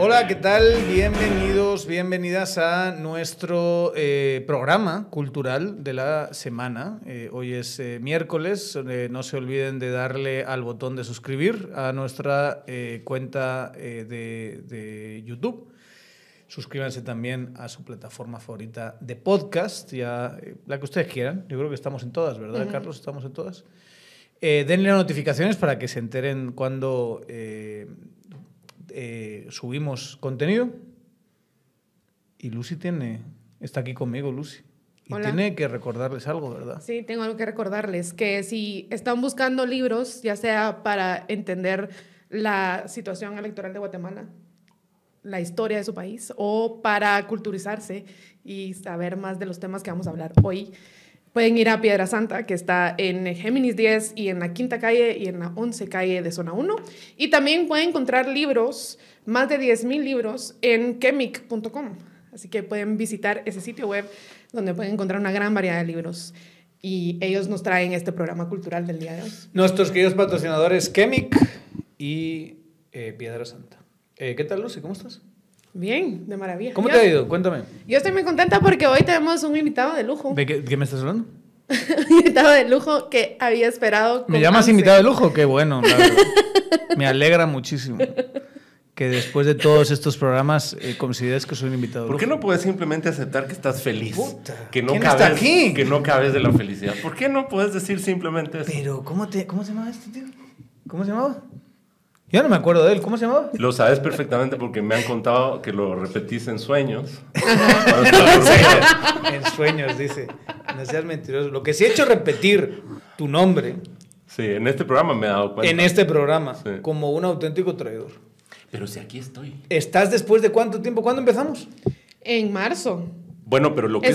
Hola, ¿qué tal? Bienvenidos, bienvenidas a nuestro eh, programa cultural de la semana. Eh, hoy es eh, miércoles, no se olviden de darle al botón de suscribir a nuestra cuenta de, YouTube. Suscríbanse también a su plataforma favorita de podcast, ya, la que ustedes quieran. Yo creo que estamos en todas, ¿verdad, Carlos? Estamos en todas. Eh, denle notificaciones para que se enteren cuando eh, eh, subimos contenido. Y Lucy tiene, está aquí conmigo, Lucy. Y tiene que recordarles algo, ¿verdad? Sí, tengo algo que recordarles, que si están buscando libros, ya sea para entender la situación electoral de Guatemala, la historia de su país, o para culturizarse y saber más de los temas que vamos a hablar hoy, Pueden ir a Piedra Santa, que está en Géminis 10 y en la quinta calle y en la 11 calle de zona 1. Y también pueden encontrar libros, más de 10.000 libros, en chemic.com. Así que pueden visitar ese sitio web donde pueden encontrar una gran variedad de libros. Y ellos nos traen este programa cultural del día de hoy. Nuestros queridos patrocinadores, Chemic y eh, Piedra Santa. Eh, ¿Qué tal, Lucy? ¿Cómo estás? Bien, de maravilla. ¿Cómo te ha ido? Cuéntame. Yo estoy muy contenta porque hoy tenemos un invitado de lujo. ¿De qué, me estás hablando? un invitado de lujo que había esperado. ¿Me llamas invitado de lujo? Qué bueno. me alegra muchísimo que después de todos estos programas eh, consideres que soy un invitado. ¿Por qué no puedes simplemente aceptar que estás feliz? Puta, que no cabes, está aquí? Que no cabes de la felicidad. ¿Por qué no puedes decir simplemente eso? Pero, ¿cómo, te, cómo se llamaba este tío? ¿Cómo se llamaba? Yo no me acuerdo de él, ¿cómo se llamaba? Lo sabes perfectamente porque me han contado que lo repetís en sueños. en sueños, dice. No seas mentiroso. Lo que sí he hecho es repetir tu nombre. Sí, en este programa me ha dado cuenta. En este programa, como un auténtico traidor. Pero si aquí estoy. ¿Estás después de cuánto tiempo? ¿Cuándo empezamos? En marzo. Bueno, pero lo que,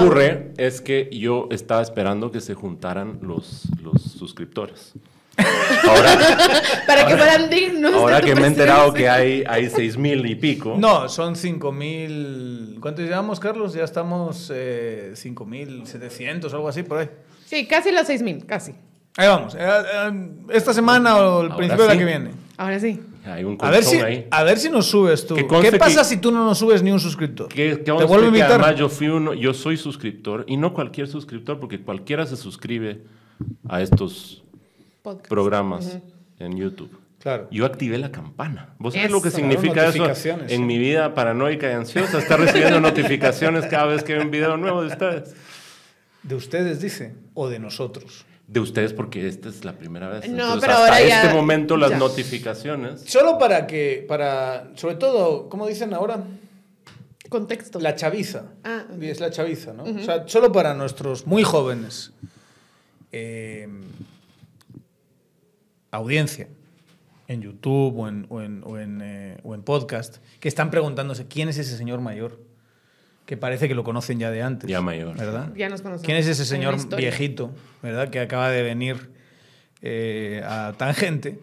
ocurre es que yo estaba esperando que se juntaran los suscriptores. Ahora, para que fueran dignos. Ahora que me he enterado que hay, hay mil y pico. No, son cinco mil ¿Cuántos llevamos, Carlos? Ya estamos eh, mil 5.700, algo así por ahí. Sí, casi las 6.000, casi. Ahí vamos. Eh, eh, esta semana o el principio de la que viene. Ahora sí. a, ver si, nos subes tú. ¿Qué pasa si tú no nos subes ni un suscriptor? Te vuelvo a invitar. yo, fui uno, yo soy suscriptor y no cualquier suscriptor, porque cualquiera se suscribe a estos programas en YouTube. Claro. Yo activé la campana. ¿Vos sabés lo que significa eso? En mi vida paranoica y ansiosa, estar recibiendo notificaciones cada vez que hay un video nuevo de ustedes. ¿De ustedes, dice? ¿O de nosotros? De ustedes, porque esta es la primera vez. No, pero ahora este momento las notificaciones. Solo para que, para, sobre todo, ¿cómo dicen ahora? Contexto. La chaviza. Ah, Es la chaviza, ¿no? O sea, solo para nuestros muy jóvenes. Eh, audiencia en YouTube o en, o en, eh, o en, podcast que están preguntándose quién es ese señor mayor que parece que lo conocen ya de antes. Ya mayor. ¿Verdad? Ya nos ¿Quién es ese señor viejito, verdad? Que acaba de venir eh, a Tangente.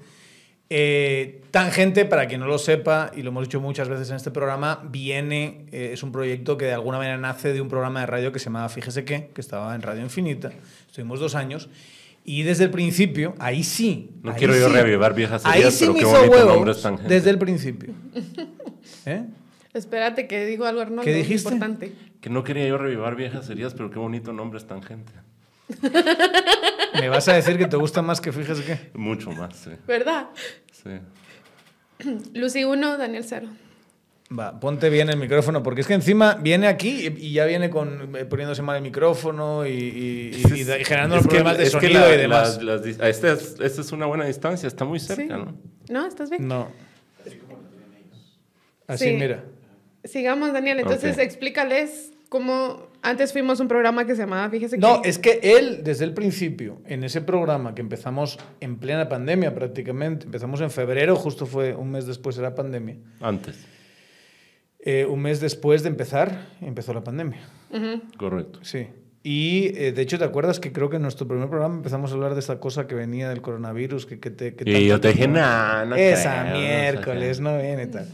Eh, Tangente, para quien no lo sepa, y lo hemos dicho muchas veces en este programa, viene, eh, es un proyecto que de alguna manera nace de un programa de radio que se llamaba Fíjese qué, que estaba en Radio Infinita. Estuvimos dos años. Y desde el principio, ahí sí. No quiero yo viejas heridas, pero qué bonito nombre es Desde el principio. ¿Eh? Espérate, que digo algo, Arnoldo. ¿Qué dijiste? Importante. Que no quería yo revivar viejas heridas, pero qué bonito nombre es tangente. ¿Me vas a decir que te gusta más que fíjese qué? Mucho más, sí. ¿Verdad? Sí. Lucy 1, Daniel 0. Va, ponte bien el micrófono, porque es que encima viene aquí y ya viene con eh, poniéndose mal el micrófono y, generando los problemas de sonido y demás. esta, este es, una buena distancia, está muy cerca, No, ¿estás bien? No. Así, mira. Sigamos, Daniel. Entonces, explícales cómo antes fuimos un programa que se llamaba, fíjese que... No, es que él, desde el principio, en ese programa que empezamos en plena pandemia prácticamente, empezamos en febrero, justo fue un mes después de la pandemia. Antes eh, un mes después de empezar, empezó la pandemia. Correcto. Sí. Y eh, de hecho, ¿te acuerdas que creo que en nuestro primer programa empezamos a hablar de esa cosa que venía del coronavirus? Que, te, y yo te dije, nah, no Esa miércoles no, viene tal.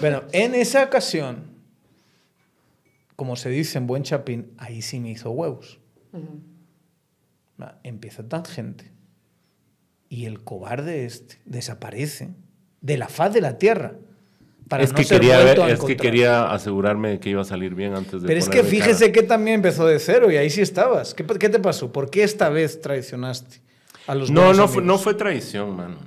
bueno, en esa ocasión, como se dice en buen chapín, ahí sí me hizo huevos. Ah, empieza tan gente. Y el cobarde este desaparece de la faz de la tierra es que quería es que quería asegurarme de que iba a salir bien antes de Pero es que fíjese que también empezó de cero y ahí sí estabas. ¿Qué, qué te pasó? ¿Por qué esta vez traicionaste? A los no, no no fue, traición, mano.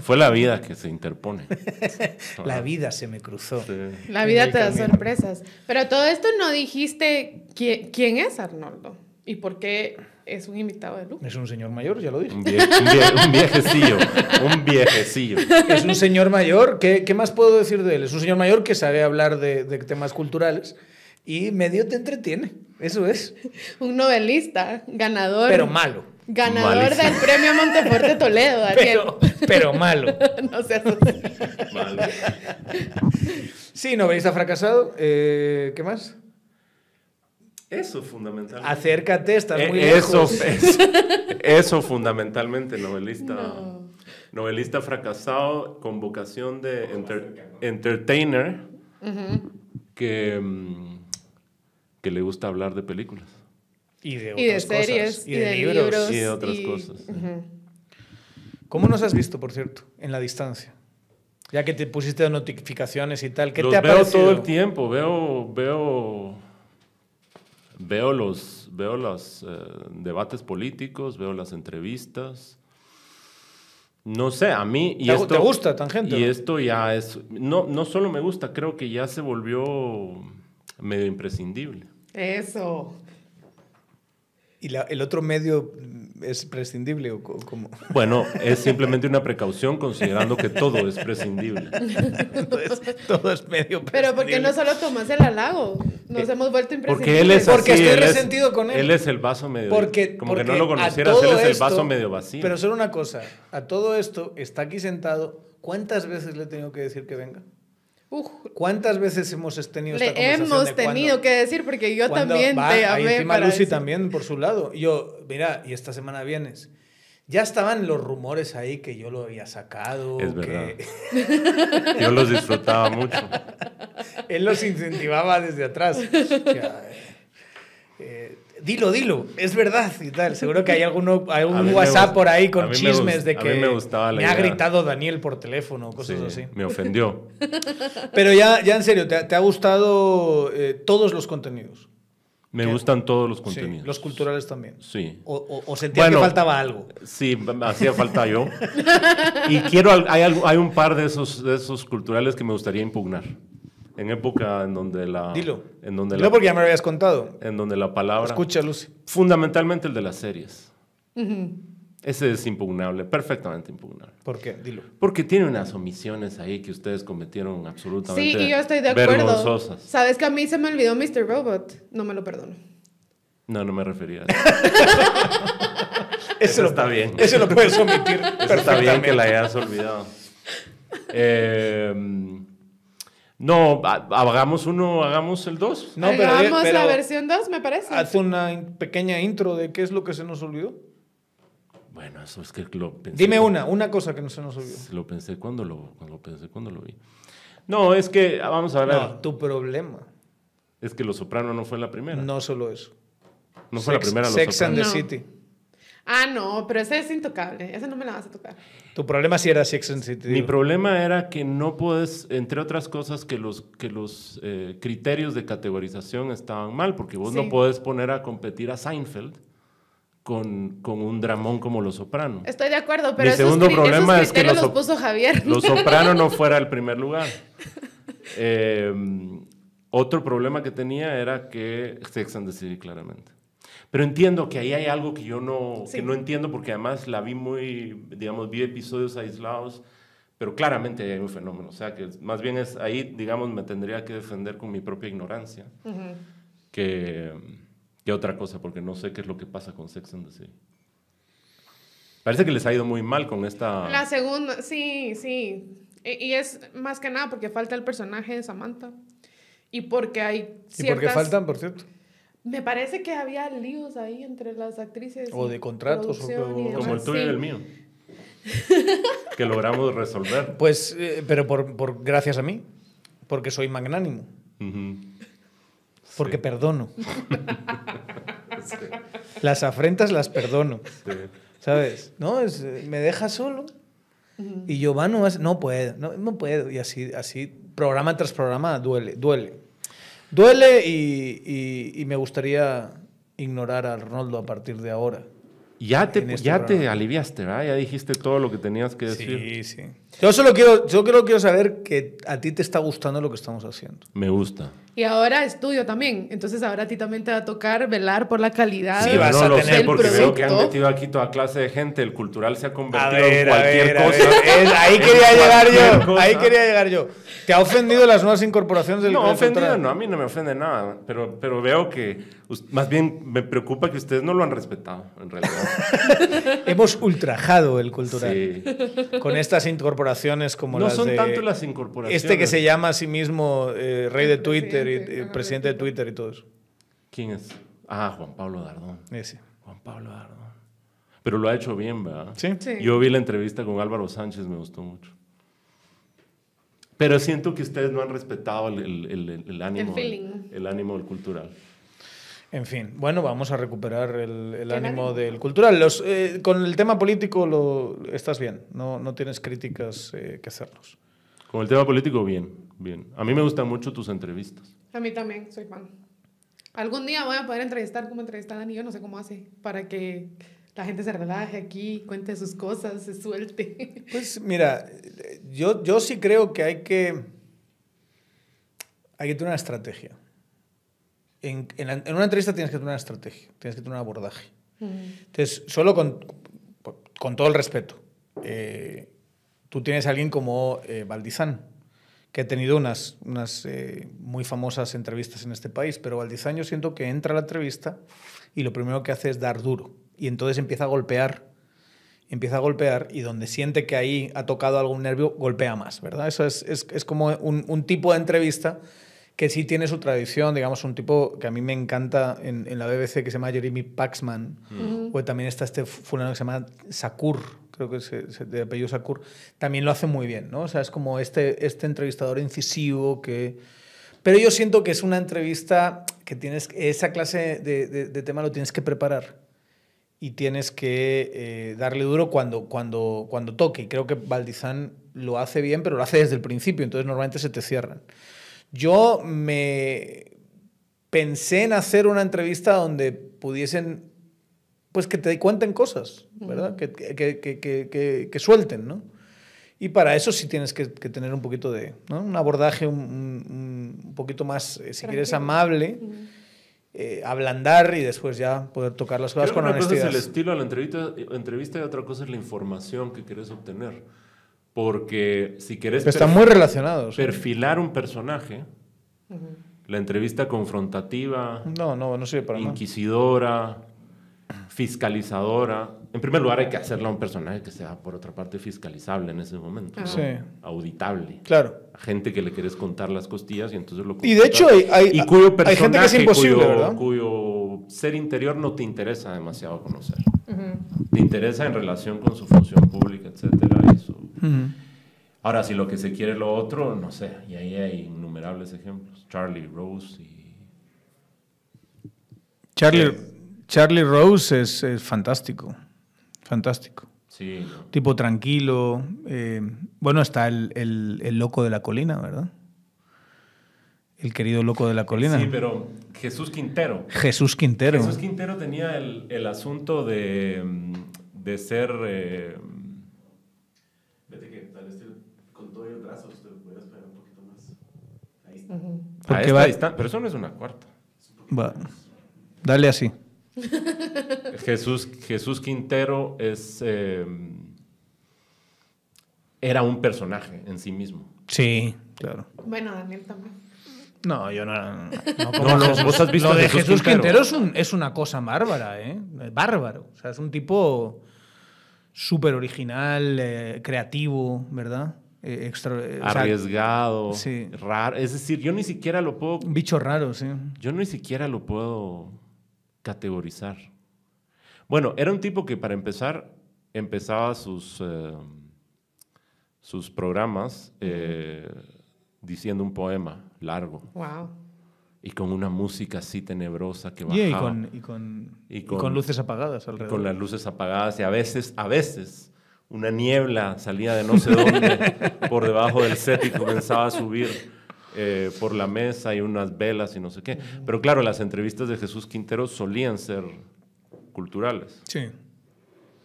fue, la vida que se interpone. la vida se me cruzó. La vida te da sorpresas. Pero todo esto no dijiste quién es Arnoldo. ¿Y por qué es un invitado de lujo? Es un señor mayor, ya lo dije. Un, viejecillo, un viejecillo. Es un señor mayor, ¿qué, más puedo decir de él? Es un señor mayor que sabe hablar de, temas culturales y medio te entretiene, eso es. un novelista, ganador. Pero malo. Ganador del premio Monteforte Toledo, Pero, pero malo. no sé. Malo. Sí, novelista fracasado. Eh, ¿Qué más? Eso fundamental. Acércate, estás eh, muy lejos. Eso, es fundamentalmente, novelista. Novelista fracasado con vocación de entertainer que, mm, que le gusta hablar de películas. Y de, otras cosas. series. Y, de, libros, Y de otras cosas. ¿Cómo nos has visto, por cierto, en la distancia? Ya que te pusiste notificaciones y tal, ¿qué te ha veo todo el tiempo, veo, veo Veo los veo los eh, debates políticos, veo las entrevistas. No sé, a mí... Y ¿Te, esto, ¿Te gusta Tangente? Y esto ya es... No, no solo me gusta, creo que ya se volvió medio imprescindible. Eso. Y el otro medio es prescindible o cómo? Bueno, es simplemente una precaución considerando que todo es prescindible. todo es medio prescindible. Pero porque no solo tomas el halago, nos eh, hemos vuelto imprescindibles. Porque él es porque estoy resentido con él. Él es el vaso medio porque, Como porque que no lo conocieras, él es el vaso medio vacío. Pero solo una cosa, a todo esto está aquí sentado, ¿cuántas veces le he tenido que decir que venga? Uf. ¿Cuántas veces hemos tenido esta Le hemos tenido que decir porque yo también va, te amé. ahí encima Lucy también por su lado. yo, mira, y esta semana vienes. Ya estaban los rumores ahí que yo lo había sacado. Es verdad. yo los disfrutaba mucho. Él los incentivaba desde atrás. eh, dilo, dilo, es verdad y tal. Seguro que hay alguno, algún WhatsApp por ahí con chismes de que me, ha gritado Daniel por teléfono, cosas así. Me ofendió. Pero ya, ya en serio, ¿te, ha gustado eh, todos los contenidos? Me gustan todos los contenidos. los culturales también. Sí. O, sentía que faltaba algo. Sí, hacía falta yo. y quiero, hay, hay un par de esos culturales que me gustaría impugnar en época en donde la... Dilo. En donde porque ya me lo habías contado. En donde la palabra... Escucha, Lucy. Fundamentalmente el de las series. Ese es impugnable, perfectamente impugnable. ¿Por qué? Dilo. Porque tiene unas omisiones ahí que ustedes cometieron absolutamente. Sí, y yo estoy de acuerdo. Sabes que a mí se me olvidó Mr. Robot. No me lo perdono. No, no me refería a eso. eso, está bien. Eso lo puedes omitir. Pero está bien que la hayas olvidado. Eh, no, hagamos uno, hagamos el dos. No, hagamos la versión dos, me parece. Haz una pequeña intro de qué es lo que se nos olvidó. Bueno, eso es que lo pensé. Dime una, una cosa que no se nos olvidó. Lo pensé cuando lo, lo pensé cuando lo vi. No, es que ah, vamos a hablar. No, tu problema. Es que Los Soprano no fue la primera. No solo eso. No fue la primera Los Sex and the City. Ah, no, pero ese es intocable. Ese no me la vas a tocar. Tu problema sí era Sex City. Mi problema era que no puedes, entre otras cosas, que los, que los eh, criterios de categorización estaban mal, porque vos no puedes poner a competir a Seinfeld. Con, un dramón como Los Soprano. Estoy de acuerdo, pero el segundo problema es que los, puso Javier. Los Soprano no fuera el primer lugar. Eh, otro problema que tenía era que Sex and claramente. Pero entiendo que ahí hay algo que yo no, que no entiendo porque además la vi muy, digamos, vi episodios aislados, pero claramente hay un fenómeno. O sea, que más bien es ahí, digamos, me tendría que defender con mi propia ignorancia que, que, otra cosa, porque no sé qué es lo que pasa con Sex and the City. Parece que les ha ido muy mal con esta... La segunda, sí, sí. E, y es más que nada porque falta el personaje de Samantha. Y porque hay ciertas... Y porque faltan, por cierto. Me parece que había líos ahí entre las actrices. O de contratos, como el tuyo y el mío. que logramos resolver. Pues, eh, pero por, gracias a mí, porque soy magnánimo. Porque perdono. Las afrentas las perdono. ¿Sabes? No, es, me deja solo. Y yo, no, no puedo, no, puedo. Y así, así, programa tras programa, duele, duele. Duele y, me gustaría ignorar a Ronaldo a partir de ahora. Ya te, este ya te aliviaste, ¿verdad? Ya dijiste todo lo que tenías que decir. Sí, sí. Yo solo quiero, yo quiero saber que a ti te está gustando lo que estamos haciendo. Me gusta. Y ahora estudio también, entonces ahora a ti también te va a tocar velar por la calidad. Sí, vas no a lo tener sé porque veo que han metido aquí toda clase de gente, el cultural se ha convertido en cualquier cosa. ahí quería llegar yo, ahí quería llegar yo. ¿Te ha ofendido las nuevas incorporaciones del No, ofendido no, a mí no me ofende nada, pero, pero veo que más bien me preocupa que ustedes no lo han respetado en realidad. Hemos ultrajado el cultural sí. con estas incorporaciones no son tanto las incorporaciones. Este que se llama a sí mismo eh, rey de Twitter, presidente, y, presidente eh, de Twitter y todo eso. ¿Quién es? Ah, Juan Pablo Dardón. Juan Pablo Dardón. Pero lo ha hecho bien, ¿verdad? ¿Sí? sí. Yo vi la entrevista con Álvaro Sánchez, me gustó mucho. Pero siento que ustedes no han respetado el, el, ánimo, el, ánimo cultural. En fin, bueno, vamos a recuperar el, ánimo del cultural. Eh, con el tema político lo, estás bien, no, no tienes críticas eh, que hacernos. Con el tema político, bien, bien. A mí me gustan mucho tus entrevistas. A mí también, soy fan. Algún día voy a poder entrevistar como entrevista a Dani, yo no sé cómo hace, para que la gente se relaje aquí, cuente sus cosas, se suelte. Pues mira, yo, yo sí creo que hay que, hay que tener una estrategia en, en, una entrevista tienes que tener una estrategia, tienes que tener un abordaje. Entonces, solo con, con, todo el respeto, eh, tú tienes a alguien como eh, Valdizán, que ha tenido unas, unas eh, muy famosas entrevistas en este país, pero Valdizán yo siento que entra a la entrevista y lo primero que hace es dar duro. Y entonces empieza a golpear, empieza a golpear y donde siente que ahí ha tocado algún nervio, golpea más, ¿verdad? Eso es, es, es como un, un tipo de entrevista que sí tiene su tradición, digamos, un tipo que a mí me encanta en, la BBC que se llama Jeremy Paxman, mm. o también está este fulano que se llama Sakur, creo que se, de apellido Sakur, también lo hace muy bien, ¿no? O sea, es como este, este entrevistador incisivo que... Pero yo siento que es una entrevista que tienes, esa clase de, tema lo tienes que preparar y tienes que eh, darle duro cuando, cuando, cuando toque. Y creo que Valdizán lo hace bien, pero lo hace desde el principio, entonces normalmente se te cierran. Yo me pensé en hacer una entrevista donde pudiesen, pues que te cuenten cosas, ¿verdad? Que, que, que, que, suelten, ¿no? Y para eso sí tienes que, tener un poquito de, ¿no? Un abordaje un, poquito más, eh, si quieres, amable. Eh, ablandar y después ya poder tocar las cosas con honestidad. cosa es el estilo de la entrevista, entrevista y otra cosa es la información que quieres obtener. Porque si querés... muy Perfilar un personaje, la entrevista confrontativa... No, no, no Inquisidora, fiscalizadora. En primer lugar hay que hacerla un personaje que sea, por otra parte, fiscalizable en ese momento. Auditable. Claro. gente que le quieres contar las costillas y entonces lo... Y de hecho hay, cuyo gente que es imposible, cuyo, ser interior no te interesa demasiado conocer. Te interesa en relación con su función pública, etcétera, y Ahora, si lo que se quiere es lo otro, no sé, y ahí hay innumerables ejemplos. Charlie Rose y... Charlie, eh, Rose es, fantástico, fantástico. Sí. Tipo tranquilo. Eh, bueno, está el, loco de la colina, ¿verdad? el querido loco de la colina. Sí, pero Jesús Quintero. Jesús Quintero. Jesús Quintero tenía el, asunto de, mm, ser eh, Porque a va... Pero eso no es una cuarta. Va. Dale así. Jesús, Jesús Quintero es, eh, era un personaje en sí mismo. Sí, claro. Bueno, Daniel también. No, yo no. No, vos has visto de Jesús, Quintero, es, un, es, una cosa bárbara, ¿eh? Bárbaro. O sea, es un tipo súper original, eh, creativo, ¿verdad? Eh, eh, arriesgado, raro. Es decir, yo ni siquiera lo puedo. Bicho raro, sí. Yo ni siquiera lo puedo categorizar. Bueno, era un tipo que para empezar empezaba sus, eh, sus programas diciendo un poema largo. Y con una música así tenebrosa que bajaba. con, y, con, luces apagadas alrededor. Con las luces apagadas y a veces, a veces una niebla salía de no sé dónde por debajo del set y comenzaba a subir eh, por la mesa y unas velas y no sé qué. Pero claro, las entrevistas de Jesús Quintero solían ser culturales. Sí.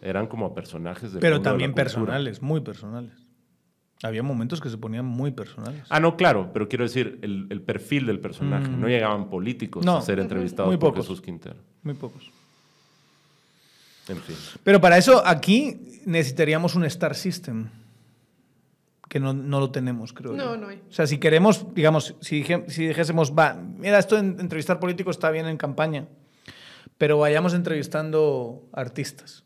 Eran como personajes de... Pero también personales, muy personales. Había momentos que se ponían muy personales. Ah, no, claro, pero quiero decir, el, perfil del personaje. Mm. No llegaban políticos a ser entrevistados muy por pocos, Jesús Quintero. Muy pocos. Pero para eso aquí necesitaríamos un Star System que no, lo tenemos, creo. No, no hay. O sea, si queremos, digamos, si, dijésemos, va, mira, esto de entrevistar políticos está bien en campaña, pero vayamos entrevistando artistas.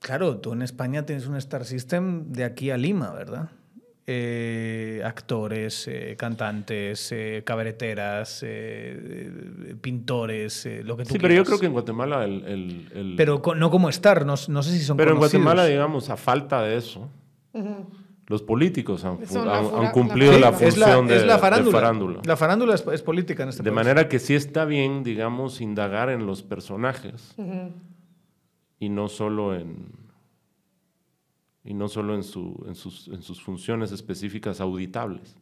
Claro, tú en España tienes un Star System de aquí a Lima, ¿verdad? Eh, actores, eh, cantantes, cabreteras, eh, cabareteras, pintores, lo que tú Sí, pero yo creo que en Guatemala el... Pero no como estar, no, sé si son Pero en Guatemala, digamos, a falta de eso, los políticos han, cumplido la, función de, la farándula. La farándula es, política en este De manera que sí está bien, digamos, indagar en los personajes y no solo en y no solo en, en, sus, funciones específicas auditables.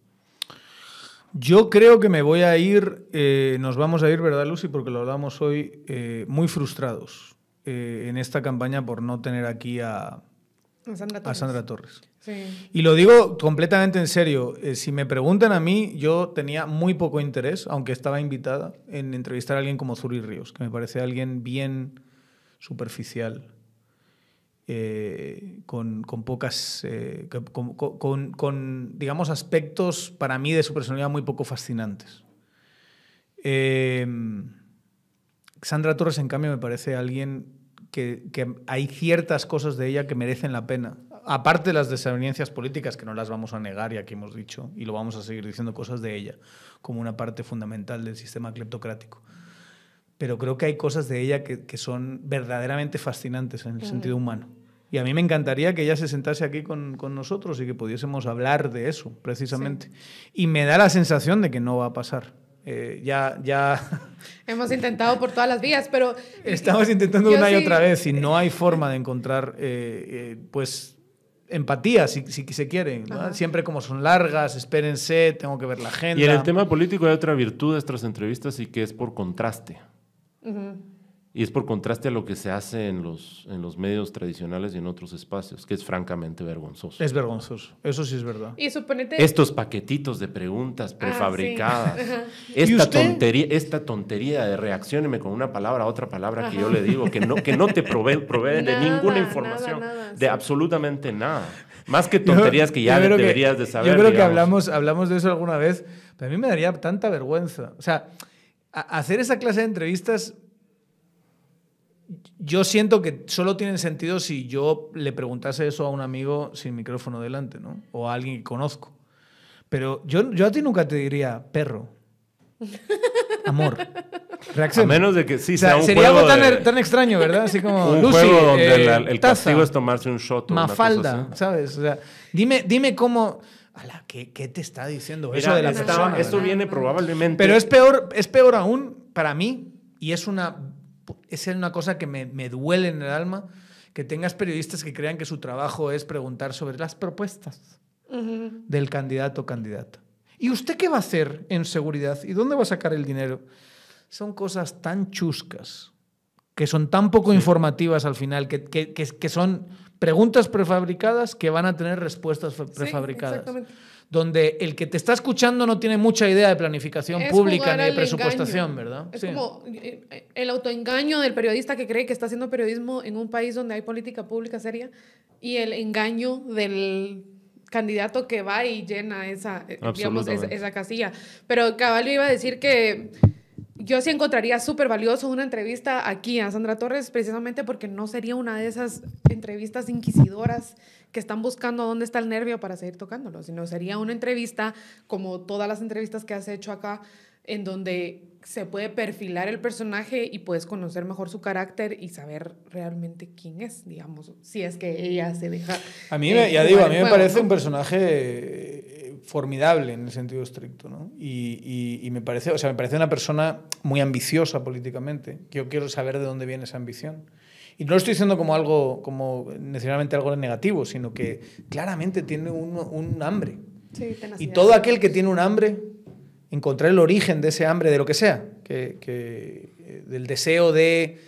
Yo creo que me voy a ir, eh, nos vamos a ir, ¿verdad, Lucy? Porque lo hablamos hoy, eh, muy frustrados eh, en esta campaña por no tener aquí a, Sandra Torres. Y lo digo completamente en serio. si me preguntan a mí, yo tenía muy poco interés, aunque estaba invitada, en entrevistar a alguien como Zuri Ríos, que me parece alguien bien superficial eh, con, pocas, eh, con, digamos, aspectos para mí de su personalidad muy poco fascinantes. Eh, Sandra Torres, en cambio, me parece alguien que, hay ciertas cosas de ella que merecen la pena. Aparte de las desavenencias políticas, que no las vamos a negar, y aquí hemos dicho, y lo vamos a seguir diciendo, cosas de ella, como una parte fundamental del sistema cleptocrático pero creo que hay cosas de ella que, son verdaderamente fascinantes en el sentido humano. Y a mí me encantaría que ella se sentase aquí con, nosotros y que pudiésemos hablar de eso, precisamente. Y me da la sensación de que no va a pasar. Eh, ya, ya. Hemos intentado por todas las vías, pero. Estamos intentando una y otra vez y no hay forma de encontrar, eh, eh, pues, empatía, si, si se quieren. Siempre como son largas, espérense, tengo que ver la agenda. Y en el tema político hay otra virtud de estas entrevistas y que es por contraste. Y es por contraste a lo que se hace en los, en los medios tradicionales y en otros espacios, que es francamente vergonzoso. Es vergonzoso, eso sí es verdad. Y suponete... Estos paquetitos de preguntas ah, prefabricadas, esta, tontería, esta tontería de me con una palabra a otra palabra que yo le digo, que no, que no te proveen provee de ninguna información, de absolutamente nada. Más que tonterías que ya deberías de saber. Yo creo que hablamos, hablamos de eso alguna vez, pero a mí me daría tanta vergüenza. O sea hacer esa clase de entrevistas yo siento que solo tienen sentido si yo le preguntase eso a un amigo sin micrófono delante, ¿no? O a alguien que conozco. Pero yo, yo a ti nunca te diría perro. Amor. Reacción. A menos de que sí sea, un Sería juego algo tan, er, tan, extraño, ¿verdad? Así como. Un juego donde eh, el castigo es tomarse un shot. O Mafalda, una cosa ¿sabes? O sea, dime, dime cómo. Ala, ¿qué, ¿qué, te está diciendo eso de la Esto viene probablemente. Pero es peor, es peor aún para mí, y es una, es una cosa que me, me duele en el alma, que tengas periodistas que crean que su trabajo es preguntar sobre las propuestas del candidato o candidata. ¿Y usted qué va a hacer en seguridad? ¿Y dónde va a sacar el dinero? Son cosas tan chuscas, que son tan poco informativas al final, que, que, que son preguntas prefabricadas que van a tener respuestas prefabricadas. Sí, exactamente. Donde el que te está escuchando no tiene mucha idea de planificación pública ni de presupuestación, ¿verdad? Es como eh, eh, el autoengaño del periodista que cree que está haciendo periodismo en un país donde hay política pública seria y el engaño del candidato que va y llena esa, eh, esa, esa casilla. Pero Caballo iba a decir que yo sí encontraría súper valioso una entrevista aquí a Sandra Torres, precisamente porque no sería una de esas entrevistas inquisidoras que están buscando dónde está el nervio para seguir tocándolo, sino sería una entrevista como todas las entrevistas que has hecho acá, en donde se puede perfilar el personaje y puedes conocer mejor su carácter y saber realmente quién es, digamos, si es que ella se deja. A mí, me, ya eh, digo, a mí me parece un personaje formidable en el sentido estricto, Y, me parece, o sea, me parece una persona muy ambiciosa políticamente. Yo quiero saber de dónde viene esa ambición. Y no lo estoy diciendo como algo, como necesariamente algo negativo, sino que claramente tiene un, hambre. y todo aquel que tiene un hambre, encontrar el origen de ese hambre, de lo que sea, que eh, del deseo de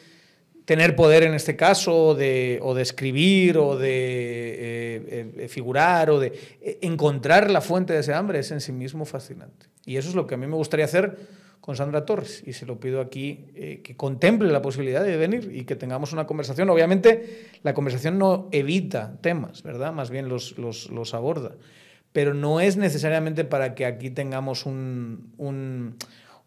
tener poder en este caso, de, o de escribir, o de eh, eh, figurar, o de e, encontrar la fuente de ese hambre, es en sí mismo fascinante. Y eso es lo que a mí me gustaría hacer con Sandra Torres, y se lo pido aquí eh, que contemple la posibilidad de venir y que tengamos una conversación. Obviamente, la conversación no evita temas, ¿verdad? Más bien los, los, aborda. Pero no es necesariamente para que aquí tengamos un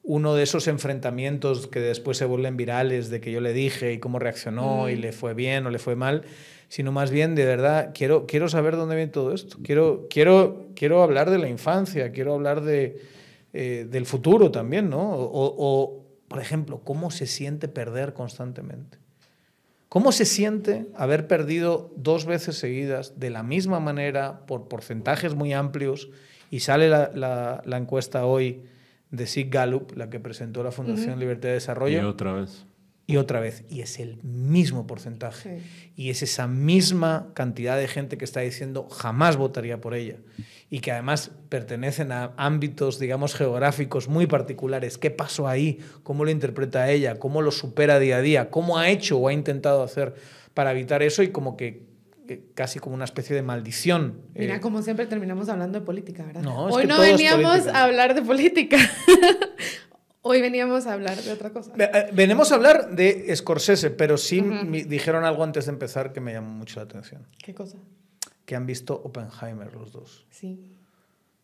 uno de esos enfrentamientos que después se vuelven virales, de que yo le dije y cómo reaccionó y mm. le fue bien o le fue mal, sino más bien, de verdad, quiero, quiero saber dónde viene todo esto. Quiero, quiero, quiero hablar de la infancia, quiero hablar de, eh, del futuro también, ¿no? O, por ejemplo, cómo se siente perder constantemente. ¿Cómo se siente haber perdido dos veces seguidas de la misma manera por porcentajes muy amplios? Y sale la, la encuesta hoy de Sig Gallup, la que presentó la Fundación Libertad de Desarrollo. Y otra vez. Y otra vez. Y es el mismo porcentaje. Y es esa misma cantidad de gente que está diciendo jamás votaría por ella. Y que además pertenecen a ámbitos, digamos, geográficos muy particulares. ¿Qué pasó ahí? ¿Cómo lo interpreta ella? ¿Cómo lo supera día a día? ¿Cómo ha hecho o ha intentado hacer para evitar eso? Y como que casi como una especie de maldición. Eh. Mira, como siempre terminamos hablando de política, ¿verdad? Hoy no veníamos a hablar de política. Hoy veníamos a hablar de otra cosa. Eh, venimos a hablar de Scorsese, pero sí me dijeron algo antes de empezar que me llamó mucho la atención. ¿Qué cosa? Que han visto Oppenheimer los dos. Sí.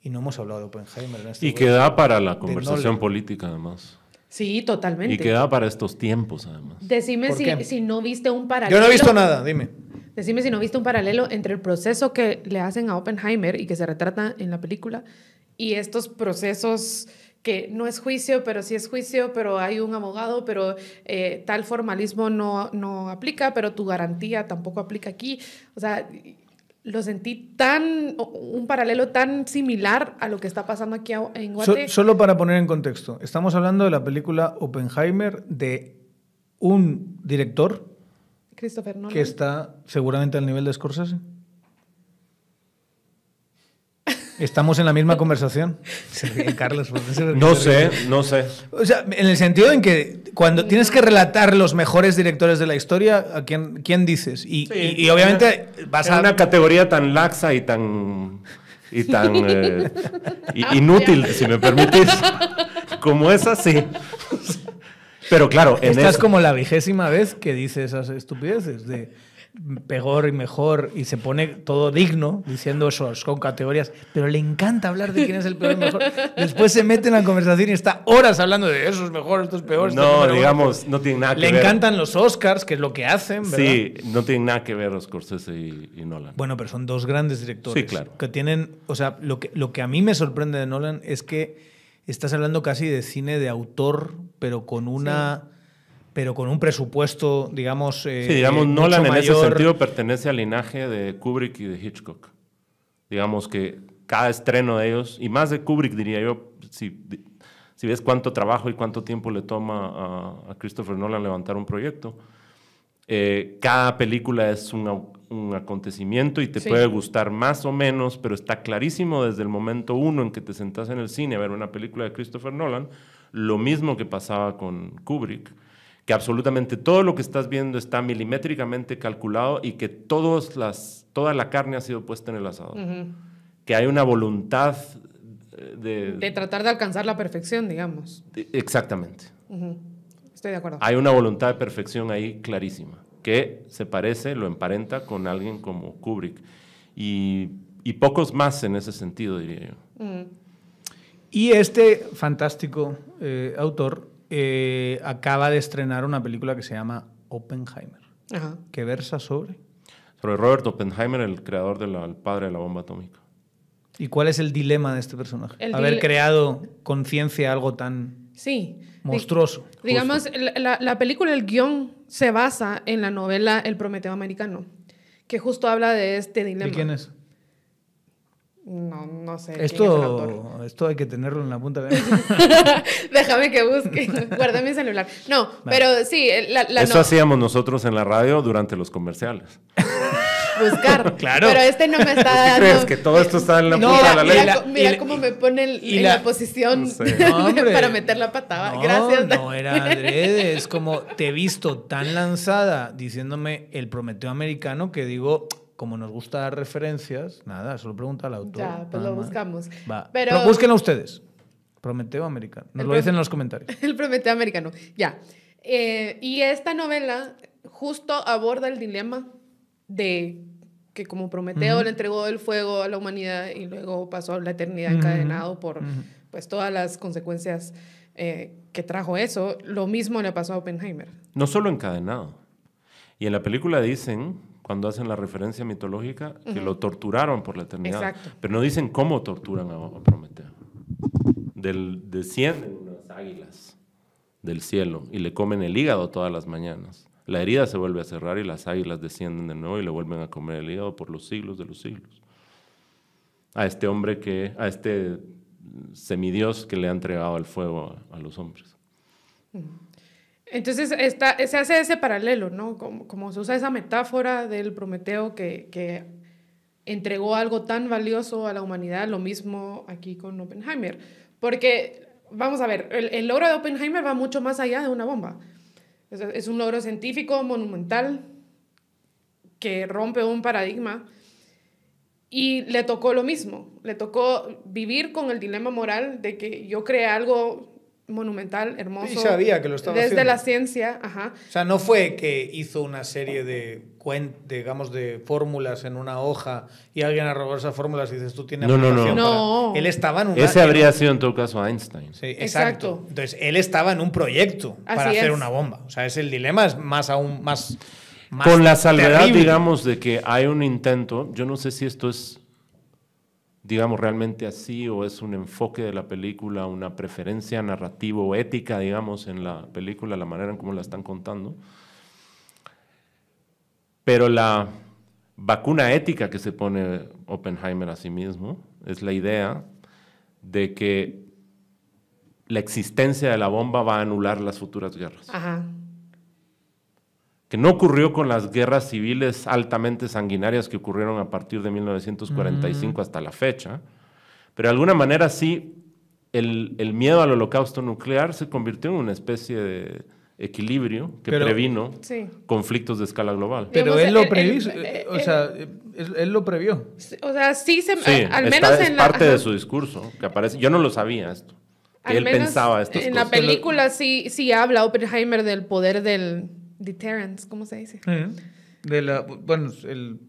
Y no hemos hablado de Oppenheimer. En este y queda para la conversación política, además. Sí, totalmente. Y queda para estos tiempos, además. Decime si, si, no viste un paralelo. Yo no he visto nada, dime. Decime si no viste un paralelo entre el proceso que le hacen a Oppenheimer y que se retrata en la película y estos procesos que no es juicio, pero sí es juicio, pero hay un abogado, pero eh, tal formalismo no, no aplica, pero tu garantía tampoco aplica aquí. O sea, lo sentí tan, un paralelo tan similar a lo que está pasando aquí en Guate. solo para poner en contexto, estamos hablando de la película Oppenheimer de un director Christopher Que está seguramente al nivel de Scorsese. Estamos en la misma conversación. Carlos. no sé, no sé. O sea, en el sentido en que cuando tienes que relatar los mejores directores de la historia, ¿a quién, quién dices? Y, obviamente vas a... una categoría tan laxa y tan... Y tan eh, inútil, si me permitís. Como esa, así pero claro, en Esta como la vigésima vez que dice esas estupideces de peor y mejor y se pone todo digno diciendo eso con categorías, pero le encanta hablar de quién es el peor y mejor. Después se mete en la conversación y está horas hablando de esos mejores, mejor, esto peor. No, digamos, no tiene nada que ver. Le encantan los Oscars, que es lo que hacen, ¿verdad? Sí, no tienen nada que ver los Scorsese y, Nolan. Bueno, pero son dos grandes directores. Que tienen, o sea, lo que, lo que a mí me sorprende de Nolan es que estás hablando casi de cine de autor pero con una... pero con un presupuesto, digamos. Eh, sí, digamos, Nolan en ese sentido pertenece al linaje de Kubrick y de Hitchcock. Digamos que cada estreno de ellos, y más de Kubrick, diría yo, si, si ves cuánto trabajo y cuánto tiempo le toma a, Christopher Nolan levantar un proyecto, eh, cada película es un, acontecimiento y te puede gustar más o menos, pero está clarísimo desde el momento uno en que te sentás en el cine a ver una película de Christopher Nolan lo mismo que pasaba con Kubrick, que absolutamente todo lo que estás viendo está milimétricamente calculado y que las, toda la carne ha sido puesta en el asado. Que hay una voluntad de... De tratar de alcanzar la perfección, digamos. E, exactamente. Estoy de acuerdo. Hay una voluntad de perfección ahí clarísima, que se parece, lo emparenta con alguien como Kubrick. Y, pocos más en ese sentido, diría yo. Y este fantástico eh, autor eh, acaba de estrenar una película que se llama Oppenheimer, que versa sobre... Sobre Robert Oppenheimer, el creador del padre de la bomba atómica. ¿Y cuál es el dilema de este personaje? Haber creado conciencia algo tan sí. monstruoso. digamos, la, la, película, el guión, se basa en la novela El Prometeo Americano, que justo habla de este dilema. ¿Y quién es? No, no sé. Esto, esto hay que tenerlo en la punta de la Déjame que busque, guarda mi celular. No, pero sí, eh, la, Eso hacíamos nosotros en la radio durante los comerciales. Buscar. claro. Pero este no me está dando. ¿Crees que todo esto está en la punta de la ley? Mira, cómo me pone en la, posición para meter la patada. Gracias. No era adrede, es como te he visto tan lanzada diciéndome el prometeo americano que digo, como nos gusta dar referencias, nada, solo pregunta al autor. Ya, pues lo buscamos. Pero... busquen a ustedes. Prometeo americano. Nos lo dicen en los comentarios. El Prometeo americano, ya. Eh, y esta novela justo aborda el dilema de que como Prometeo le entregó el fuego a la humanidad y luego pasó a la eternidad encadenado por pues todas las consecuencias eh, que trajo eso, lo mismo le pasó a Oppenheimer. No solo encadenado. Y en la película dicen cuando hacen la referencia mitológica, que lo torturaron por la eternidad. Pero no dicen cómo torturan a, Prometeo. Del, descienden unas águilas del cielo y le comen el hígado todas las mañanas. La herida se vuelve a cerrar y las águilas descienden de nuevo y le vuelven a comer el hígado por los siglos de los siglos. A este hombre que, a este semidios que le ha entregado el fuego a, los hombres. Entonces se hace ese paralelo, ¿no? Como, se usa esa metáfora del Prometeo que, entregó algo tan valioso a la humanidad, lo mismo aquí con Oppenheimer. Porque, vamos a ver, el, logro de Oppenheimer va mucho más allá de una bomba. Es, es un logro científico, monumental, que rompe un paradigma. Y le tocó lo mismo, le tocó vivir con el dilema moral de que yo creé algo monumental, hermoso. Y sabía que lo estaba desde la ciencia, ajá. O sea, no fue que hizo una serie de digamos de fórmulas en una hoja y alguien robar esas fórmulas y dices tú tienes no, no, no. él estaba en un ese habría sido en todo caso Einstein sí, exacto. entonces él estaba en un proyecto para hacer una bomba o sea es el dilema es más aún más, con la salvedad digamos de que hay un intento yo no sé si esto es digamos, realmente así o es un enfoque de la película, una preferencia narrativa o ética, digamos, en la película, la manera en cómo la están contando. Pero la vacuna ética que se pone Oppenheimer a sí mismo es la idea de que la existencia de la bomba va a anular las futuras guerras. Ajá que no ocurrió con las guerras civiles altamente sanguinarias que ocurrieron a partir de 1945 hasta la fecha, pero de alguna manera sí el, miedo al holocausto nuclear se convirtió en una especie de equilibrio que previno conflictos de escala global. Pero él lo previó, o sea, él, lo previó. O sea, sí se al menos en es parte de su discurso que aparece. Yo no lo sabía esto. él pensaba esto. En la película sí sí habla Oppenheimer del poder del deterrence, ¿cómo se dice? bueno, eh, el,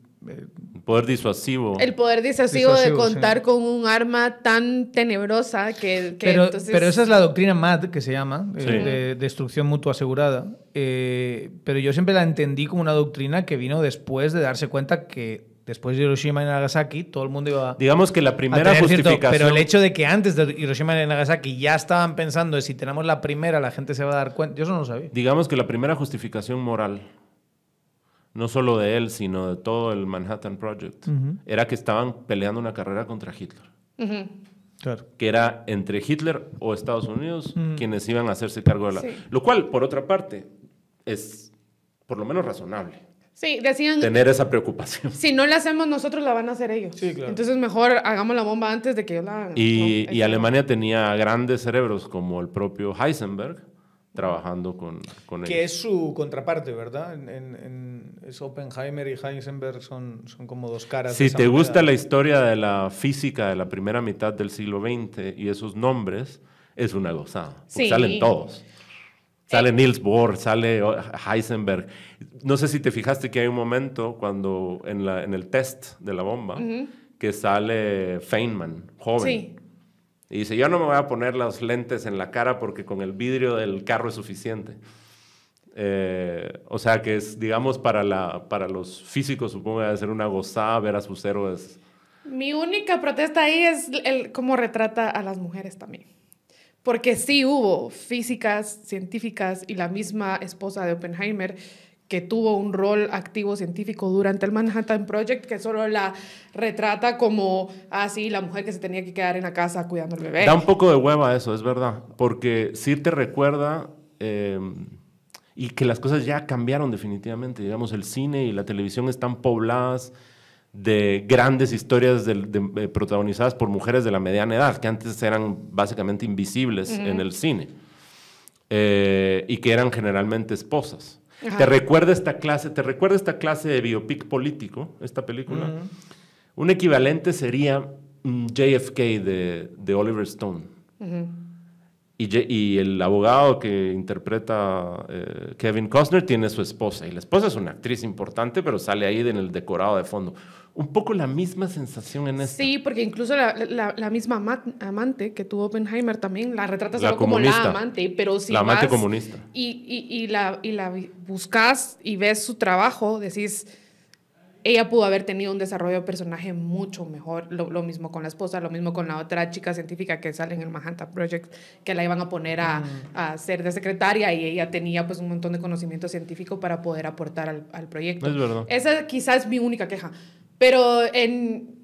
poder disuasivo. El poder disuasivo, de contar con un arma tan tenebrosa que... pero, esa es la doctrina MAD que se llama, eh, de, destrucción mutua asegurada. Eh, pero yo siempre la entendí como una doctrina que vino después de darse cuenta que después de Hiroshima y Nagasaki, todo el mundo iba Digamos que la primera justificación. pero el hecho de que antes de Hiroshima y Nagasaki ya estaban pensando de si tenemos la primera, la gente se va a dar cuenta. Yo eso no sabía. Digamos que la primera justificación moral, no solo de él, sino de todo el Manhattan Project, era que estaban peleando una carrera contra Hitler. Claro. que era entre Hitler o Estados Unidos quienes iban a hacerse cargo de la... Lo cual, por otra parte, es por lo menos razonable. Sí, decían. Tener esa preocupación. Si no la hacemos nosotros, la van a hacer ellos. Sí, claro. Entonces, mejor hagamos la bomba antes de que ellos la hagan. Y, Alemania tenía grandes cerebros como el propio Heisenberg trabajando con, con que Que es su contraparte, ¿verdad? En, en, es Oppenheimer y Heisenberg son, son como dos caras. Si te gusta la historia de la física de la primera mitad del siglo XX y esos nombres, es una gozada. Sí. Salen todos. Sale Niels Bohr, sale oh, Heisenberg. No sé si te fijaste que hay un momento cuando en, el test de la bomba que sale Feynman, joven. Y dice, yo no me voy a poner los lentes en la cara porque con el vidrio del carro es suficiente. Eh, o sea que es, digamos, para, los físicos supongo que a ser una gozada ver a sus héroes. Mi única protesta ahí es cómo retrata a las mujeres también porque sí hubo físicas, científicas y la misma esposa de Oppenheimer que tuvo un rol activo científico durante el Manhattan Project, que solo la retrata como así ah, la mujer que se tenía que quedar en la casa cuidando al bebé. Da un poco de hueva eso, es verdad, porque sí te recuerda em, y que las cosas ya cambiaron definitivamente, digamos, el cine y la televisión están pobladas de grandes historias eh, protagonizadas por mujeres de la mediana edad, que antes eran básicamente invisibles en el cine eh, y que eran generalmente esposas. Te recuerda esta clase, te recuerda esta clase de biopic político, esta película. Un equivalente sería mm, JFK de, de Oliver Stone. Y, el abogado que interpreta eh, Kevin Costner tiene su esposa. Y la esposa es una actriz importante, pero sale ahí en el decorado de fondo. Un poco la misma sensación en esta. Sí, porque incluso la, la, misma amante que tuvo Oppenheimer también la retratas como la amante, pero si La amante comunista. Y, y, y, la, y la buscas y ves su trabajo, decís ella pudo haber tenido un desarrollo de personaje mucho mejor. Lo, mismo con la esposa, lo mismo con la otra chica científica que sale en el Manhattan Project, que la iban a poner mm. a, ser de secretaria y ella tenía pues un montón de conocimiento científico para poder aportar al, al proyecto. Es verdad. Esa quizás es mi única queja. Pero en,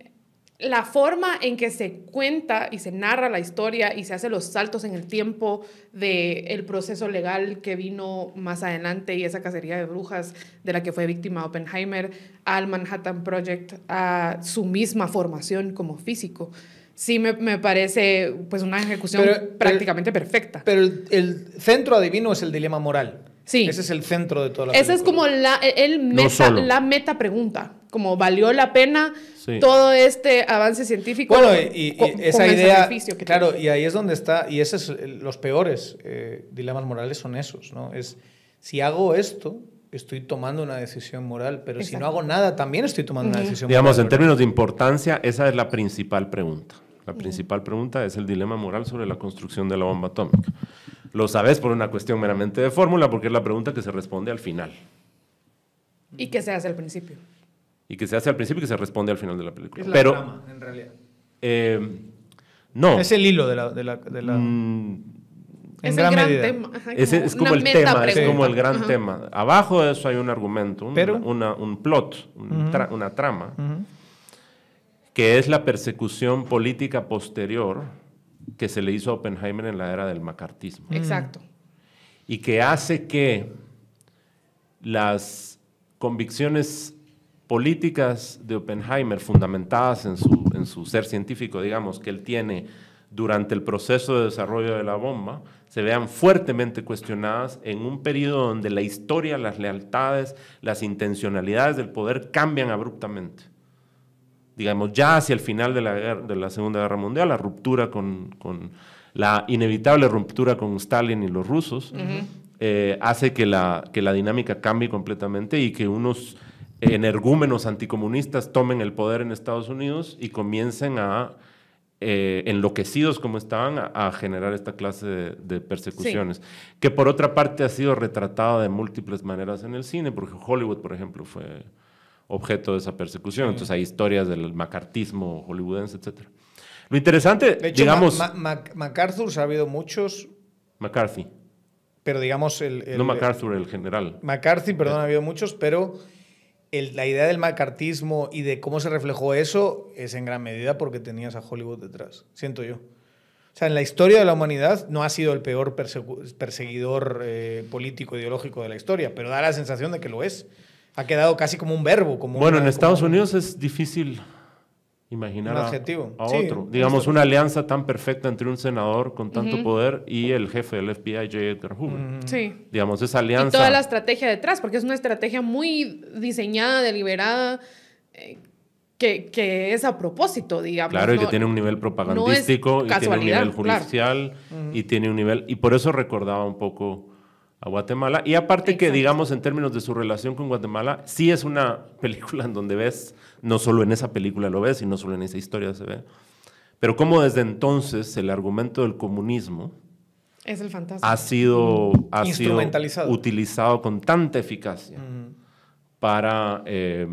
la forma en que se cuenta y se narra la historia y se hace los saltos en el tiempo del el proceso legal que vino más adelante y esa cacería de brujas de la que fue víctima Oppenheimer al Manhattan Project, a su misma formación como físico. Sí, me, parece pues una ejecución prácticamente perfecta. Pero el centro adivino es el dilema moral. Ese es el centro de toda la Esa es como la, e, el meta, la pregunta. Como valió la pena todo este avance científico. Bueno, y, esa idea. Que claro, y ahí es donde está. Y esos es, los peores eh, dilemas morales son esos, ¿no? Es si hago esto, estoy tomando una decisión moral, pero si no hago nada, también estoy tomando una decisión Digamos, moral. Digamos, en términos de importancia, esa es la principal pregunta. La principal pregunta es el dilema moral sobre la construcción de la bomba atómica. Lo sabes por una cuestión meramente de fórmula, porque es la pregunta que se responde al final. Y que se hace al principio. Y que se hace al principio y que se responde al final de la película. Es la Pero, en realidad. Eh, no. Es el hilo de la... Mm. es el gran tema. es, como el tema, es como el gran tema. Abajo de eso hay un argumento, un, un plot, una trama, que es la persecución política posterior que se le hizo a Oppenheimer en la era del macartismo. Mm. Exacto. Y que hace que las convicciones políticas de Oppenheimer, fundamentadas en su, en su ser científico, digamos, que él tiene durante el proceso de desarrollo de la bomba, se vean fuertemente cuestionadas en un periodo donde la historia, las lealtades, las intencionalidades del poder cambian abruptamente digamos, ya hacia el final de la, de la Segunda Guerra Mundial, la ruptura con, con, la inevitable ruptura con Stalin y los rusos, eh, hace que la, que la dinámica cambie completamente y que unos energúmenos anticomunistas tomen el poder en Estados Unidos y comiencen a, eh, enloquecidos como estaban, a, generar esta clase de, persecuciones, que por otra parte ha sido retratada de múltiples maneras en el cine, porque Hollywood, por ejemplo, fue objeto de esa persecución. Entonces hay historias del macartismo hollywoodense, etc. Lo interesante, digamos... MacArthur, ha habido muchos... McCarthy. Pero digamos el... no MacArthur, el general. McCarthy, perdón, ha habido muchos, pero la idea del macartismo y de cómo se reflejó eso es en gran medida porque tenías a Hollywood detrás, siento yo. O sea, en la historia de la humanidad no ha sido el peor perseguidor eh, político, ideológico de la historia, pero da la sensación de que lo es ha quedado casi como un verbo. Como bueno, en Estados Unidos es difícil imaginar a, a otro. Digamos, una alianza tan perfecta entre un senador con tanto poder y el jefe del FBI, J. Edgar Hoover. Sí. Digamos, esa alianza... Y toda la estrategia detrás, porque es una estrategia muy diseñada, deliberada, eh, que, es a propósito, digamos. Claro, y que tiene un nivel propagandístico, y tiene un nivel judicial, y tiene un nivel... Y por eso recordaba un poco a Guatemala. Y aparte que, digamos, en términos de su relación con Guatemala, sí es una película en donde ves, no solo en esa película lo ves, y no solo en esa historia se ve, pero cómo desde entonces el argumento del comunismo es el ha sido, ha utilizado con tanta eficacia para eh,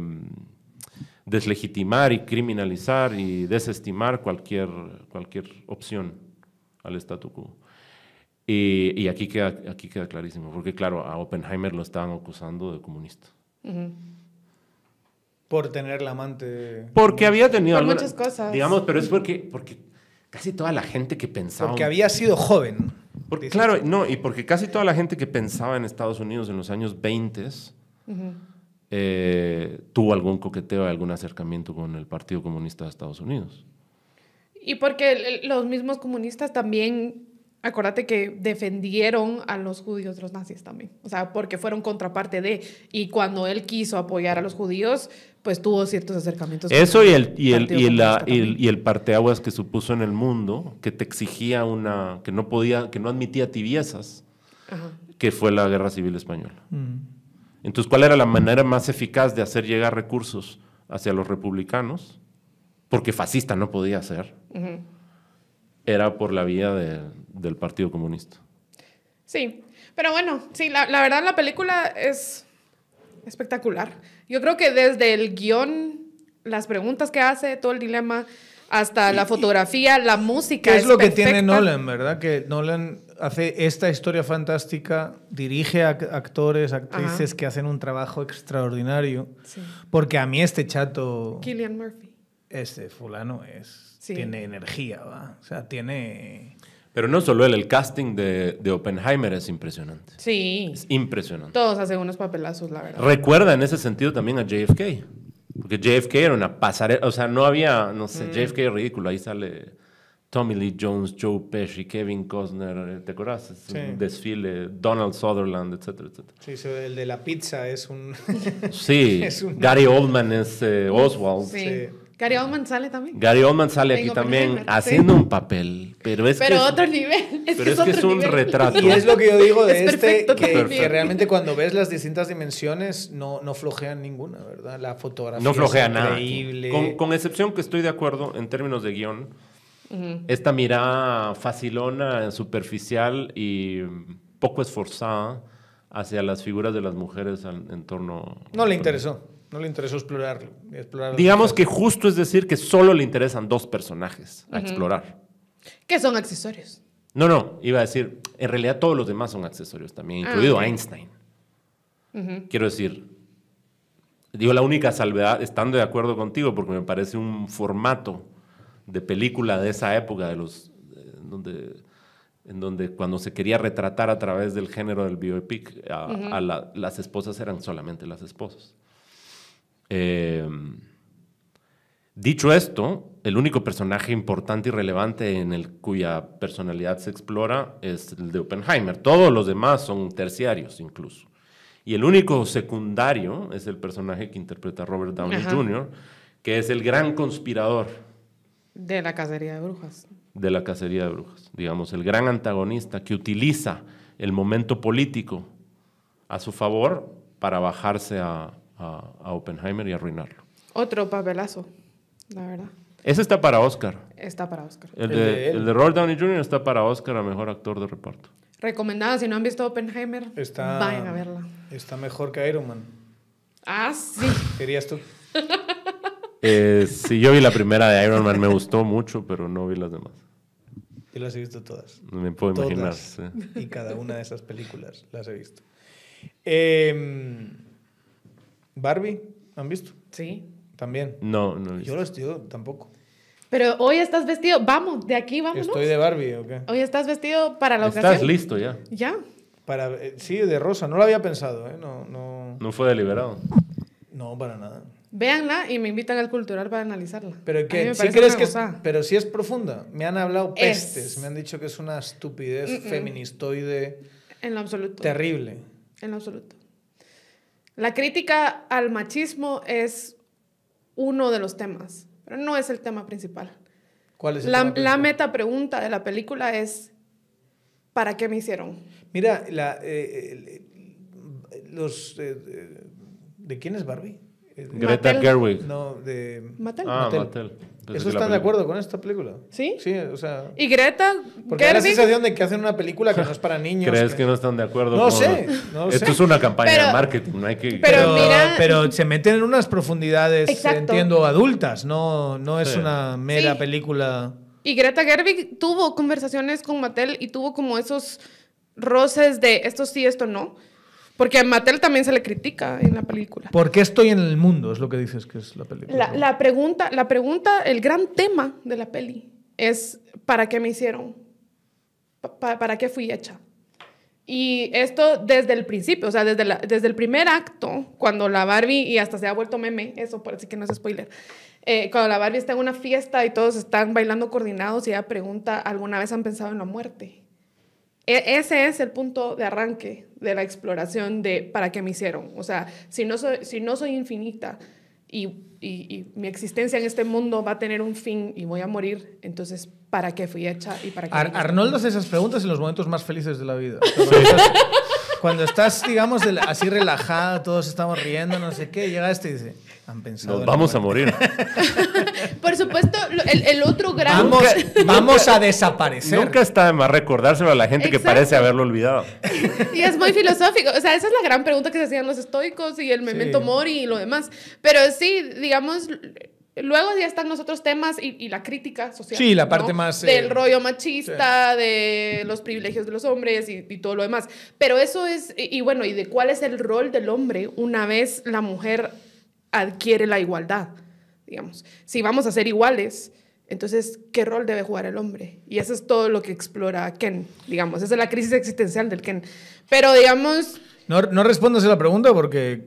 deslegitimar y criminalizar y desestimar cualquier, cualquier opción al statu quo. Y, aquí, queda, aquí queda clarísimo, porque claro, a Oppenheimer lo estaban acusando de comunista. Por tener la amante. Porque había tenido. Por muchas cosas. Digamos, pero es porque, porque casi toda la gente que pensaba. Porque había sido joven. claro, no, y porque casi toda la gente que pensaba en Estados Unidos en los años 20 eh, tuvo algún coqueteo, algún acercamiento con el Partido Comunista de Estados Unidos. Y porque los mismos comunistas también acuérdate que defendieron a los judíos los nazis también, o sea, porque fueron contraparte de, y cuando él quiso apoyar a los judíos, pues tuvo ciertos acercamientos. Eso y el, y, el, y, el, parteaguas que supuso en el mundo, que te exigía una, que no podía, que no admitía tibiezas, que fue la guerra civil española. Mm. Entonces, ¿cuál era la manera más eficaz de hacer llegar recursos hacia los republicanos? Porque fascista no podía ser era por la vía del Partido Comunista. Sí, pero bueno, sí, la, verdad la película es espectacular. Yo creo que desde el guión, las preguntas que hace, todo el dilema, hasta la fotografía, la música. Es, es lo que tiene Nolan, ¿verdad? Que Nolan hace esta historia fantástica, dirige a actores, actrices que hacen un trabajo extraordinario. Porque a mí este chato... Killian Murphy este fulano es, tiene energía, ¿va? O sea, tiene... Pero no solo él, el casting de, de, Oppenheimer es impresionante. Sí. Es impresionante. Todos hacen unos papelazos, la verdad. Recuerda en ese sentido también a JFK. Porque JFK era una pasarela, o sea, no había, no sé, mm. JFK es ridículo, ahí sale Tommy Lee Jones, Joe Pesci, Kevin Costner, ¿te acuerdas? Es un desfile, Donald Sutherland, etcétera, etcétera. Sí, el de la pizza es un... sí, Gary Oldman es eh, Oswald. sí. Gary Oldman sale también. Gary Oldman sale aquí también haciendo un papel, pero es pero que otro es, nivel. pero es, que es un retrato. Y es lo que yo digo de este que, realmente cuando ves las distintas dimensiones no no flojean ninguna, ¿verdad? La fotografía no flojea Nada. Con, excepción que estoy de acuerdo en términos de guión. Esta mirada facilona, superficial y poco esforzada hacia las figuras de las mujeres en torno. No le interesó. No le interesó explorarlo. Explorar Digamos que justo es decir que solo le interesan dos personajes a explorar. Que son accesorios. No, no, iba a decir, en realidad todos los demás son accesorios también, ah, incluido Einstein. Quiero decir, digo la única salvedad, estando de acuerdo contigo, porque me parece un formato de película de esa época, de los, donde, en donde cuando se quería retratar a través del género del biopic, a, las esposas eran solamente las esposas. Em, dicho esto, el único personaje importante y relevante en el cuya personalidad se explora es el de Oppenheimer. Todos los demás son terciarios incluso. Y el único secundario es el personaje que interpreta Robert Downey Jr., que es el gran conspirador. De la cacería de brujas. De la cacería de brujas. Digamos, el gran antagonista que utiliza el momento político a su favor para bajarse a, a, Oppenheimer y arruinarlo. Otro papelazo, la verdad. Ese está para Oscar. Está para Oscar. El de, el Robert Downey Jr. está para Oscar a mejor actor de reparto. Recomendada, si no han visto Oppenheimer, vayan a verla. Está mejor que Iron Man. Ah, sí. ¿Querías tú? Eh, sí, yo vi la primera de Iron Man, me gustó mucho, pero no vi las demás. Yo las he visto todas. No Me puedo imaginar. Y cada una de esas películas las he visto. Eh, Barbie, ¿han visto? Sí. También. No, no. Yo lo estoy tampoco. Pero hoy estás vestido, vamos, de aquí vamos. Estoy de Barbie, ¿ok? Hoy estás vestido para la ocasión. Estás listo ya. Ya. Para, eh, sí, de rosa, no lo había pensado, ¿eh? No, no. No fue deliberado. No, para nada. Véanla y me invitan al cultural para analizarla. Pero qué? sí crees que es, pero sí es profunda. Me han hablado pestes, me han dicho que es una estupidez mm, mm. feministoide. En lo absoluto. Terrible. En lo absoluto. La crítica al machismo es uno de los temas, pero no es el tema principal. ¿Cuál es el la, tema la meta pregunta de la película es, ¿para qué me hicieron? Mira, la, eh, eh, los... Eh, ¿De quién es Barbie? Greta Gerwig. No, de... Ah, Mattel. ¿Eso están de acuerdo con esta película? Sí. Sí, o sea. ¿Y Greta? Porque hay la sensación de que hacen una película que no es para niños. ¿Crees que, no están de acuerdo? No sé. No Esto es una campaña de marketing, no hay que. Pero, pero se meten en unas profundidades, entiendo, adultas. No, no es una mera película. Y Greta Gerwig tuvo conversaciones con Mattel y tuvo como esos roces de esto sí, esto no. Porque a Mattel también se le critica en la película. ¿Por qué estoy en el mundo? Es lo que dices que es la película. La, pregunta, la pregunta, el gran tema de la peli es ¿para qué me hicieron? ¿Para, qué fui hecha? Y esto desde el principio, o sea, desde, desde el primer acto, cuando la Barbie, y hasta se ha vuelto meme, eso por así que no es spoiler, eh, cuando la Barbie está en una fiesta y todos están bailando coordinados y ella pregunta, ¿alguna vez han pensado en la muerte? E, ese es el punto de arranque de la exploración de para qué me hicieron. O sea, si no soy, si no soy infinita y, mi existencia en este mundo va a tener un fin y voy a morir, entonces, ¿para qué fui hecha y para qué? Arnoldo hace esas preguntas en los momentos más felices de la vida. cuando estás, digamos, así relajada, todos estamos riendo, no sé qué, llega este y dice, pensado Nos vamos a morir. Por supuesto, el, otro gran... Vamos, a desaparecer. Nunca está de más recordárselo a la gente que parece haberlo olvidado. Y es muy filosófico. O sea, esa es la gran pregunta que se hacían los estoicos y el memento mori y lo demás. Pero sí, digamos, luego ya están los otros temas y, la crítica social. Sí, la parte más... Eh, del rollo machista, de los privilegios de los hombres y, todo lo demás. Pero eso es, y bueno, y de cuál es el rol del hombre una vez la mujer adquiere la igualdad, digamos. Si vamos a ser iguales, entonces, ¿qué rol debe jugar el hombre? Y eso es todo lo que explora Ken, digamos. Esa es la crisis existencial del Ken. Pero, digamos... No, no respondas a la pregunta porque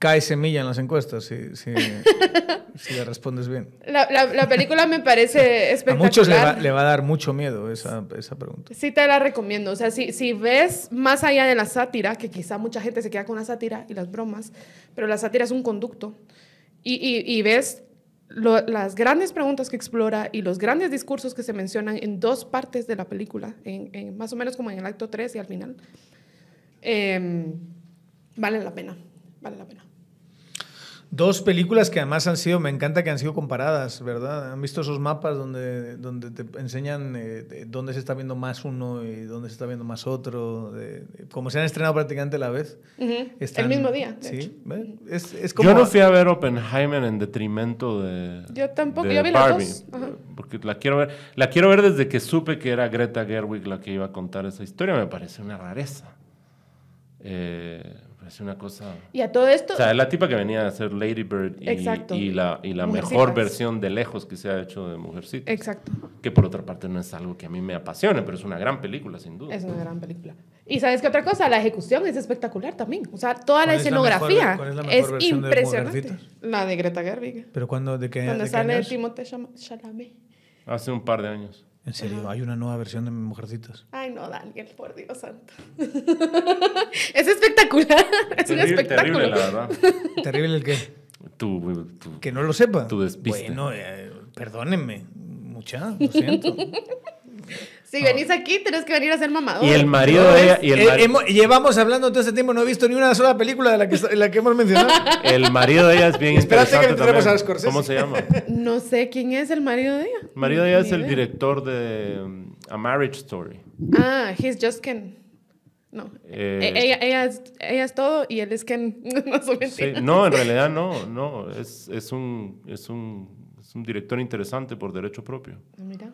cae semilla en las encuestas si, si, le respondes bien. La, la, película me parece espectacular. A muchos le va, a dar mucho miedo esa, esa, pregunta. Sí, te la recomiendo. O sea, si, si ves más allá de la sátira, que quizá mucha gente se queda con la sátira y las bromas, pero la sátira es un conducto, y, y, ves las grandes preguntas que explora y los grandes discursos que se mencionan en dos partes de la película, en, más o menos como en el acto 3 y al final, eh, vale la pena. Vale la pena. Dos películas que además han sido, me encanta que han sido comparadas, ¿verdad? ¿Han visto esos mapas donde, donde te enseñan eh, dónde se está viendo más uno y dónde se está viendo más otro? como se han estrenado prácticamente a la vez. El mismo día. Sí. Es, Yo no fui a ver Oppenheimer en detrimento de. Yo tampoco, yo vi las dos. Porque la quiero, ver, la quiero ver desde que supe que era Greta Gerwig la que iba a contar esa historia. Me parece una rareza. Eh es una cosa. Y a todo esto. O sea, la tipa que venía a ser Lady Bird y, la, mejor versión de lejos que se ha hecho de Mujercito. Exacto. Que por otra parte no es algo que a mí me apasione, pero es una gran película, sin duda. Es una gran película. Y sabes qué otra cosa, la ejecución es espectacular también. O sea, toda la escenografía es, es, la impresionante. la de Greta Gerwig. Pero cuando de qué Cuando sale Timothée Hace un par de años. En serio, hay una nueva versión de Mujercitas. Ay, no, Daniel, por Dios santo. es espectacular. Es un espectáculo. Terrible, la verdad. ¿Terrible el qué? Tú. que no lo sepa. Tu despiste. Bueno, eh, perdónenme. Mucha, lo siento. Si venís aquí, tenés que venir a ser mamador. Y el marido de ella. Y el eh, llevamos hablando todo este tiempo, no he visto ni una sola película de la que, la que hemos mencionado. El marido de ella es bien Espérate que a Scorsese. ¿Cómo se llama? No sé quién es el marido de ella. El marido de ella es el director de um, A Marriage Story. Ah, he's just Ken. No. Eh, e-, ella, es, ella, es, todo y él es Ken. no, no, en realidad no. no es, es, un, es, un, es un director interesante por derecho propio. Ah, mira.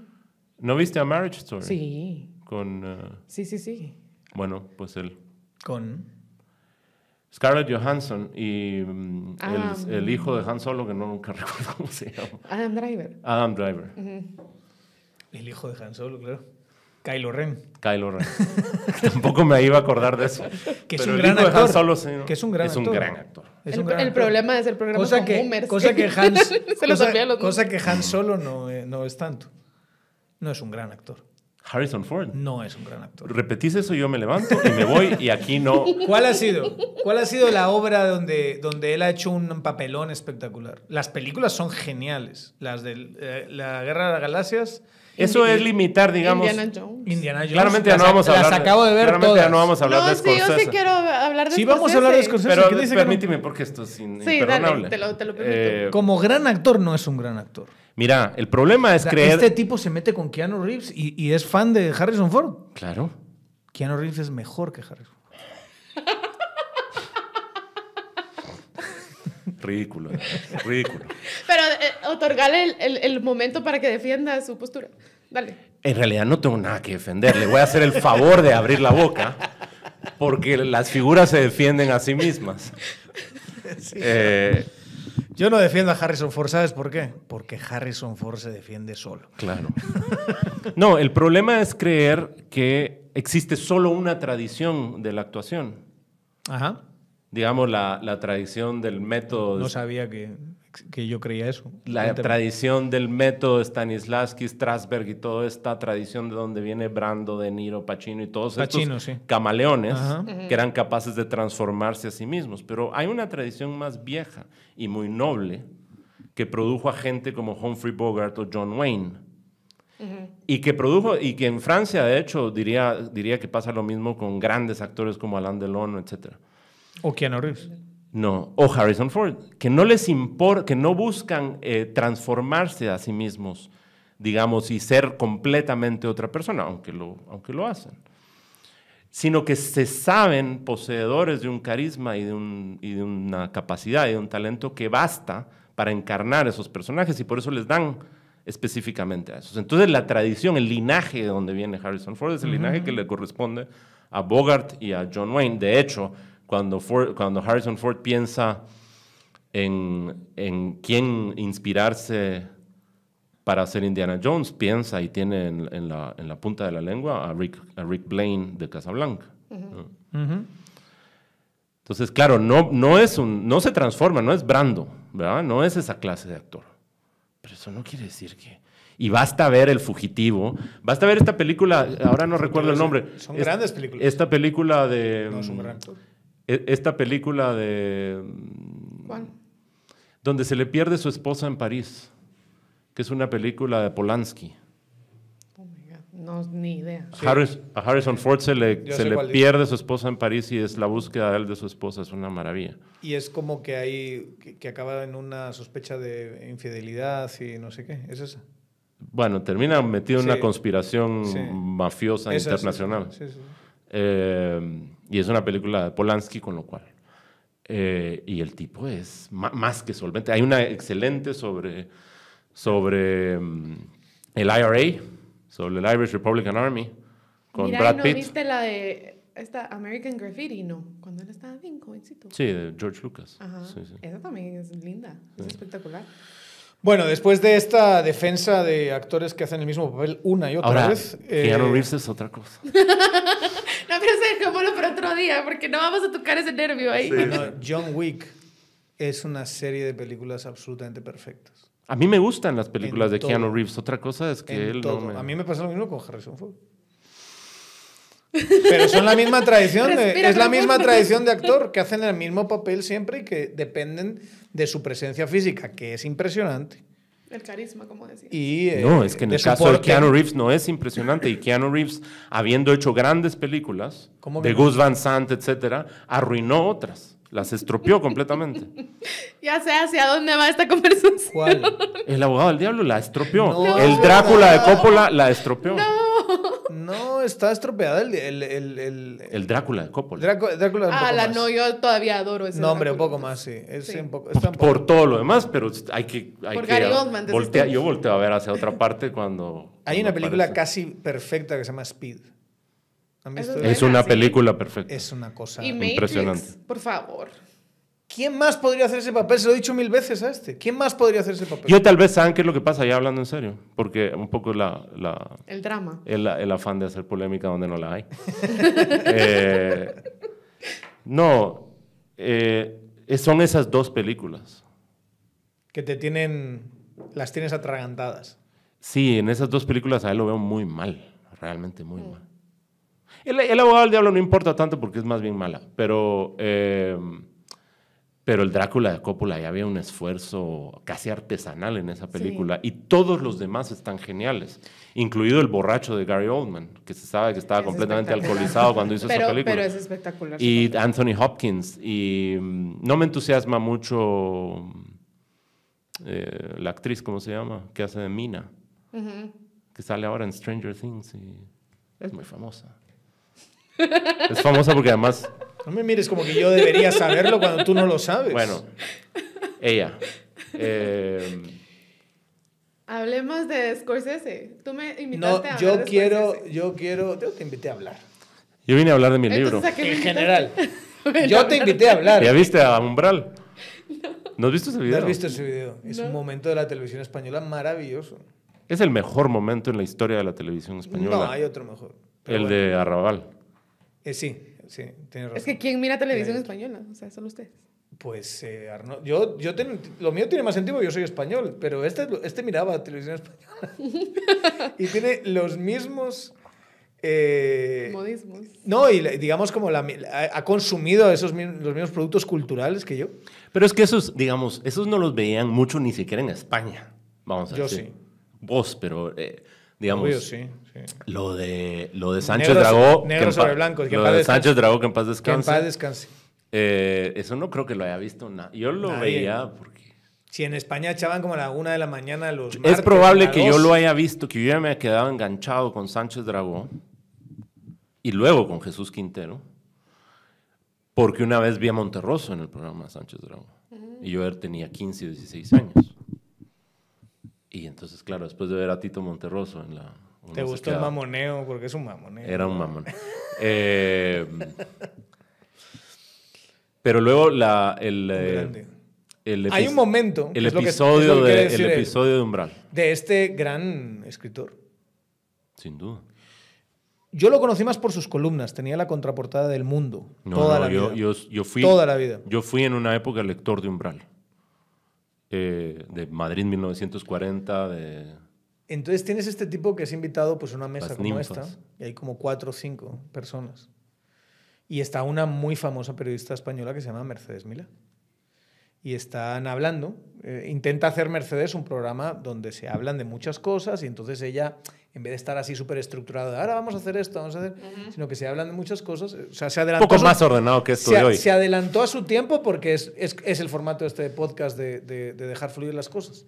¿No viste a Marriage Story? Sí. Con. Eh, sí, sí, sí. Bueno, pues él. Con. Scarlett Johansson y mm, ah, el, hijo de mm. Han Solo, que no nunca recuerdo cómo se llama. Adam Driver. Adam Driver. El hijo de Han Solo, claro. Kylo Ren. Kylo Ren. Tampoco me iba a acordar de eso. Que es un gran actor. es un gran actor. gran actor. el, problema es el programa cosa con que, boomers. Cosa que Han, que Solo no, eh, no es tanto no es un gran actor. Harrison Ford. No es un gran actor. Repetís eso, y yo me levanto y me voy y aquí no. ¿Cuál ha sido? ¿Cuál ha sido la obra donde, donde él ha hecho un papelón espectacular? Las películas son geniales. Las de eh, la Guerra de las Galaxias. Eso es limitar, digamos. Indiana Jones. Indiana Jones. Claramente ya no vamos a hablar. Las acabo de ver claramente ya no vamos a hablar de Scorsese. sí, yo sí quiero hablar de Sí, vamos a hablar de Scorsese. Pero permíteme porque esto es in sí, Dale, te lo, eh, permito. Como gran actor no es un gran actor. Mira, el problema es que... creer. Este tipo se mete con Keanu Reeves y, es fan de Harrison Ford. Claro. Keanu Reeves es mejor que Harrison. Ridículo, eh. ridículo. Pero eh, otorgale el, momento para que defienda su postura. Dale. En realidad no tengo nada que defender. Le voy a hacer el favor de abrir la boca porque las figuras se defienden a sí mismas. Eh, yo no defiendo a Harrison Ford, ¿sabes por qué? Porque Harrison Ford se defiende solo. Claro. No, el problema es creer que existe solo una tradición de la actuación. Ajá digamos, la, tradición del método... No sabía que, que yo creía eso. La tradición del método Stanislavski, Strasberg y toda esta tradición de donde viene Brando, De Niro, Pacino y todos estos camaleones que eran capaces de transformarse a sí mismos. Pero hay una tradición más vieja y muy noble que produjo a gente como Humphrey Bogart o John Wayne. Y que produjo, y que en Francia, de hecho, diría, diría que pasa lo mismo con grandes actores como Alain Delon, etcétera. O Keanu Reeves. No, o Harrison Ford, que no les importa, que no buscan eh, transformarse a sí mismos, digamos, y ser completamente otra persona, aunque lo, aunque lo hacen, sino que se saben poseedores de un carisma y de, un, y de una capacidad y de un talento que basta para encarnar esos personajes y por eso les dan específicamente a esos. Entonces la tradición, el linaje de donde viene Harrison Ford es el linaje que le corresponde a Bogart y a John Wayne. De hecho, cuando, Harrison Ford piensa en, en quién inspirarse para ser Indiana Jones, piensa y tiene en, la, en la, punta de la lengua a Rick, a Blaine de Casablanca. Entonces, claro, no, no, es no se transforma, no es Brando, ¿verdad? No es esa clase de actor. Pero eso no quiere decir que... Y basta ver El Fugitivo, basta ver esta película, ahora no recuerdo el nombre. Son grandes películas. Esta película de... E, esta película de... ¿Cuál? Donde se le pierde su esposa en París, que es una película de Polanski. Oh No, ni idea. a Harrison Ford se le, se le pierde su esposa en París y es la búsqueda de él de su esposa, es una maravilla. Y es como que hay, que, acaba en una sospecha de infidelidad y no sé qué, ¿es esa? Bueno, termina metido en una conspiración sí. mafiosa Sí, internacional. Eh, y es una película de Polanski, con lo cual. Eh, y el tipo es más que solvente. Hay una excelente sobre, sobre mm, el IRA, sobre el Irish Republican Army, con Mira, Brad no viste la de esta American Graffiti, no? Cuando él estaba bien jovencito. Sí, de George Lucas. Ajá. Esa también es linda, es espectacular. Bueno, después de esta defensa de actores que hacen el mismo papel una y otra vez. Keanu eh, Reeves es otra cosa. por otro día, porque no vamos a tocar ese nervio ahí. Ah, John Wick es una serie de películas absolutamente perfectas. A mí me gustan las películas de Keanu Reeves. Otra cosa es que él no A mí me pasa lo mismo con Harrison Ford. Pero son la misma tradición, es la misma tradición de actor que hacen el mismo papel siempre y que dependen de su presencia física, que es impresionante. El carisma, como decía. Y, eh, no, es que en el caso de Keanu Reeves no es impresionante. Y Keanu Reeves, habiendo hecho grandes películas, de Gus Van Sant, etcétera, arruinó otras. Las estropeó completamente. ya sé hacia dónde va esta conversación. ¿Cuál? El abogado del diablo la estropeó. el Drácula de Coppola la estropeó. No. No, está estropeada el, el, el, el, Drácula de Coppola. Drácula, ah, la no, yo todavía adoro ese. No, hombre, un poco más, sí. Por todo lo demás, pero hay que. Por que Gary yo volteo a ver hacia otra parte cuando. Hay una película casi perfecta que se llama Speed. Es, una película perfecta. Es una cosa impresionante. por favor. ¿Quién más podría hacer ese papel? Se lo he dicho mil veces a este. ¿Quién más podría hacer ese papel? Yo tal vez saben qué es lo que pasa, ya hablando en serio. Porque un poco la... la el drama. El, afán de hacer polémica donde no la hay. Eh, no, eh, son esas dos películas. Que te tienen... Las tienes atragantadas. Sí, en esas dos películas a él lo veo muy mal. Realmente muy mal. El, abogado del diablo no importa tanto porque es más bien mala. Pero... Eh, pero el Drácula de Coppola ya había un esfuerzo casi artesanal en esa película y todos los demás están geniales, incluido el borracho de Gary Oldman, que se sabe que estaba completamente alcoholizado cuando hizo esa película. Pero es espectacular. Y Anthony Hopkins. Y mm, no me entusiasma mucho eh, la actriz, ¿cómo se llama? Que hace de Mina, que sale ahora en Stranger Things y es muy famosa. es famosa porque además no me mires como que yo debería saberlo cuando tú no lo sabes. Bueno, ella. Eh, Hablemos de Scorsese. Tú me invitaste no, yo quiero, yo quiero, yo te invité a hablar. Yo vine a hablar de mi libro. En general. yo te invité a hablar. ¿Ya viste a Umbral? No. has visto ese video? No has visto ese video. Es un momento de la televisión española maravilloso. Es el mejor momento en la historia de la televisión española. No, hay otro mejor. el de Arrabal. Eh, sí sí, tiene razón. Es que ¿quién mira televisión española? O sea, solo ustedes. Pues eh, yo, yo lo mío tiene más sentido, yo soy español, pero este, este miraba televisión española y tiene los mismos... Eh, Modismos. No, y digamos como la, ha consumido esos los mismos productos culturales que yo. Pero es que esos, digamos, esos no los veían mucho ni siquiera en España, vamos a decir. Yo sí. Vos, pero... Eh, digamos. Lo de, lo de Sánchez Dragó. sobre lo de Sánchez Dragó, que en paz descanse. Eh, eso no creo que lo haya visto. Yo lo veía porque. Si en España echaban como a la una de la mañana los. es probable que yo lo haya visto, que yo ya me haya quedado enganchado con Sánchez Dragó y luego con Jesús Quintero, porque una vez vi a Monterroso en el programa Sánchez Dragó. Y yo tenía 15 o 16 años. Y entonces, claro, después de ver a Tito Monterroso en la... ¿Te gustó el mamoneo? Porque es un mamoneo. Era un mamoneo. Eh, pero luego la, el... Eh, Hay un momento... El episodio, de, episodio de Umbral. De este gran escritor. Sin duda. Yo lo conocí más por sus columnas. Tenía la contraportada del mundo. No, yo, fui, toda la vida. Yo fui en una época lector de Umbral. Eh, de Madrid 1940, de... Entonces tienes este tipo que es invitado pues a una mesa como esta, y hay como cuatro o cinco personas. Y está una muy famosa periodista española que se llama Mercedes Mila. Y están hablando, eh, intenta hacer Mercedes un programa donde se hablan de muchas cosas y entonces ella en vez de estar así súper estructurado, ahora vamos a hacer esto, vamos a hacer, sino que se hablan de muchas cosas. Eh, o sea, se adelantó. Un poco más ordenado que esto de hoy. Se adelantó a su tiempo porque es, es, es el formato este de este podcast de, de, dejar fluir las cosas.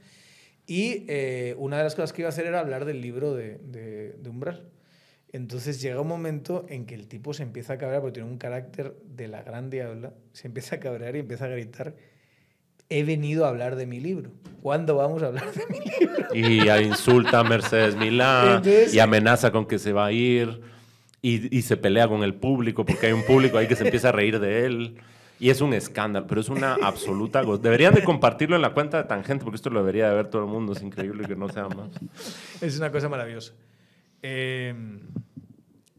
Y eh, una de las cosas que iba a hacer era hablar del libro de, de, de, Umbral. Entonces llega un momento en que el tipo se empieza a cabrear, porque tiene un carácter de la gran diabla, se empieza a cabrear y empieza a gritar he venido a hablar de mi libro. ¿Cuándo vamos a hablar de mi libro? Y insulta a Mercedes Milán y amenaza con que se va a ir y, se pelea con el público porque hay un público ahí que se empieza a reír de él. Y es un escándalo, pero es una absoluta... Deberían de compartirlo en la cuenta de Tangente porque esto lo debería de ver todo el mundo. Es increíble que no sea más. Es una cosa maravillosa. Eh...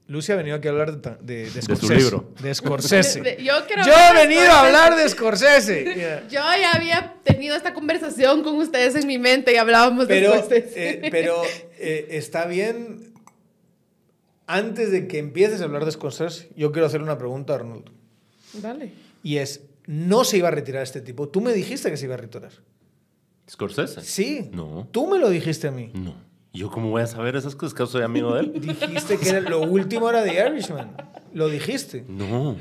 Lucy ha venido aquí a hablar de, de, de Scorsese. De libro. Scorsese. yo, he venido a hablar de Scorsese. Yo ya había tenido esta conversación con ustedes en mi mente y hablábamos de Scorsese. Eh, pero eh, está bien. Antes de que empieces a hablar de Scorsese, yo quiero hacerle una pregunta a Arnold. Dale. Y es, no se iba a retirar este tipo. Tú me dijiste que se iba a retirar. ¿Scorsese? Sí. No. Tú me lo dijiste a mí. No yo, ¿cómo voy a saber esas cosas que soy amigo de él? Dijiste que era lo último era de Irishman. Lo dijiste. No.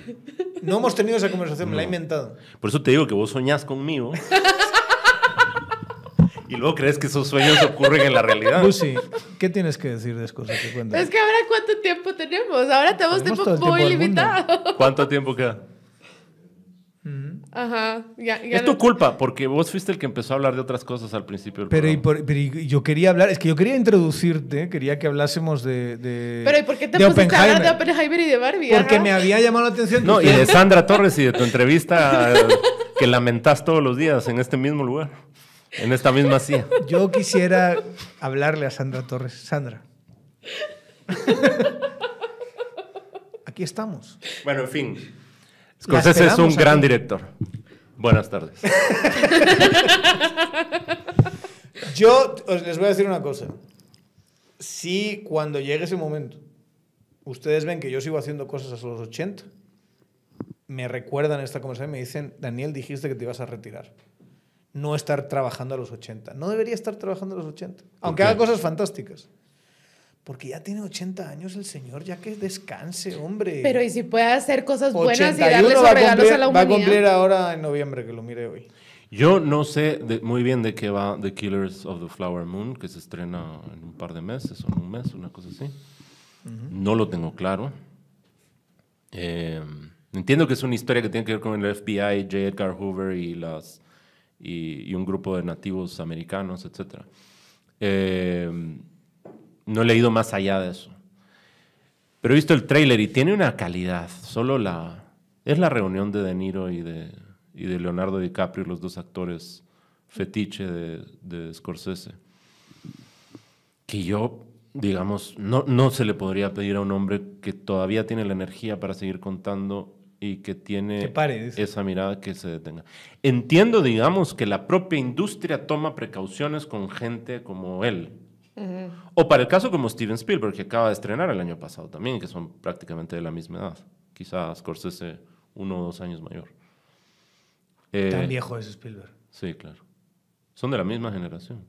No hemos tenido esa conversación, me la he inventado. Por eso te digo que vos soñás conmigo. y luego crees que esos sueños ocurren en la realidad. Lucy, pues ¿qué tienes que decir de cosas Es que ahora cuánto tiempo tenemos. Ahora tenemos, tiempo muy limitado. ¿Cuánto tiempo queda? Ajá. es tu culpa, porque vos fuiste el que empezó a hablar de otras cosas al principio. pero, yo quería hablar, es que yo quería introducirte, quería que hablásemos de. pero ¿y por qué te de Oppenheimer y de Barbie? Ah, porque me había llamado la atención. No, y de Sandra Torres y de tu entrevista que lamentás todos los días en este mismo lugar, en esta misma silla. Yo quisiera hablarle a Sandra Torres. Sandra. Aquí estamos. Bueno, en fin. Scorsese es un gran director. Buenas tardes. Yo les voy a decir una cosa. Si cuando llegue ese momento ustedes ven que yo sigo haciendo cosas hasta los 80, me recuerdan esta conversación y me dicen, Daniel, dijiste que te ibas a retirar. No estar trabajando a los 80. No debería estar trabajando a los 80. Aunque haga cosas fantásticas. Porque ya tiene 80 años el señor, ya que descanse, hombre. Pero y si puede hacer cosas buenas y darle regalos a, la humanidad. Va a cumplir ahora en noviembre, que lo mire hoy. Yo no sé muy bien de qué va The Killers of the Flower Moon, que se estrena en un par de meses o en un mes, una cosa así. No lo tengo claro. Eh, entiendo que es una historia que tiene que ver con el FBI, J. Edgar Hoover y, las, y, y un grupo de nativos americanos, etc. Eh, no he leído más allá de eso. Pero he visto el tráiler y tiene una calidad. Solo la... Es la reunión de De Niro y de, de Leonardo DiCaprio, los dos actores fetiche de, de Scorsese. Que yo, digamos, no, no se le podría pedir a un hombre que todavía tiene la energía para seguir contando y que tiene esa mirada que se detenga. Entiendo, digamos, que la propia industria toma precauciones con gente como él, o para el caso como Steven Spielberg, que acaba de estrenar el año pasado también, que son prácticamente de la misma edad. Quizás Scorsese uno o dos años mayor. Eh, Tan viejo es Spielberg. Sí, claro. Son de la misma generación.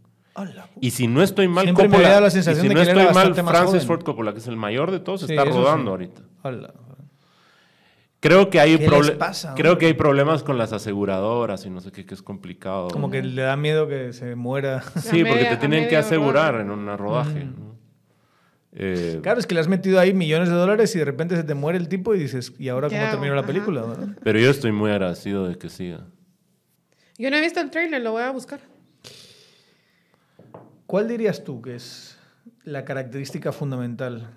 Y si no estoy mal, Coppola, la si no estoy mal, Francis Ford Coppola, que es el mayor de todos, está rodando ahorita. Creo que hay problemas. Creo que hay problemas con las aseguradoras y no sé qué, que es complicado. Como que le da miedo que se muera. Sí, porque te tienen que asegurar en un rodaje. Eh, claro, es que le has metido ahí millones de dólares y de repente se te muere el tipo y dices, ¿y ahora cómo termino la película? Pero yo estoy muy agradecido de que siga. Yo no he visto el trailer, lo voy a buscar. ¿Cuál dirías tú que es la característica fundamental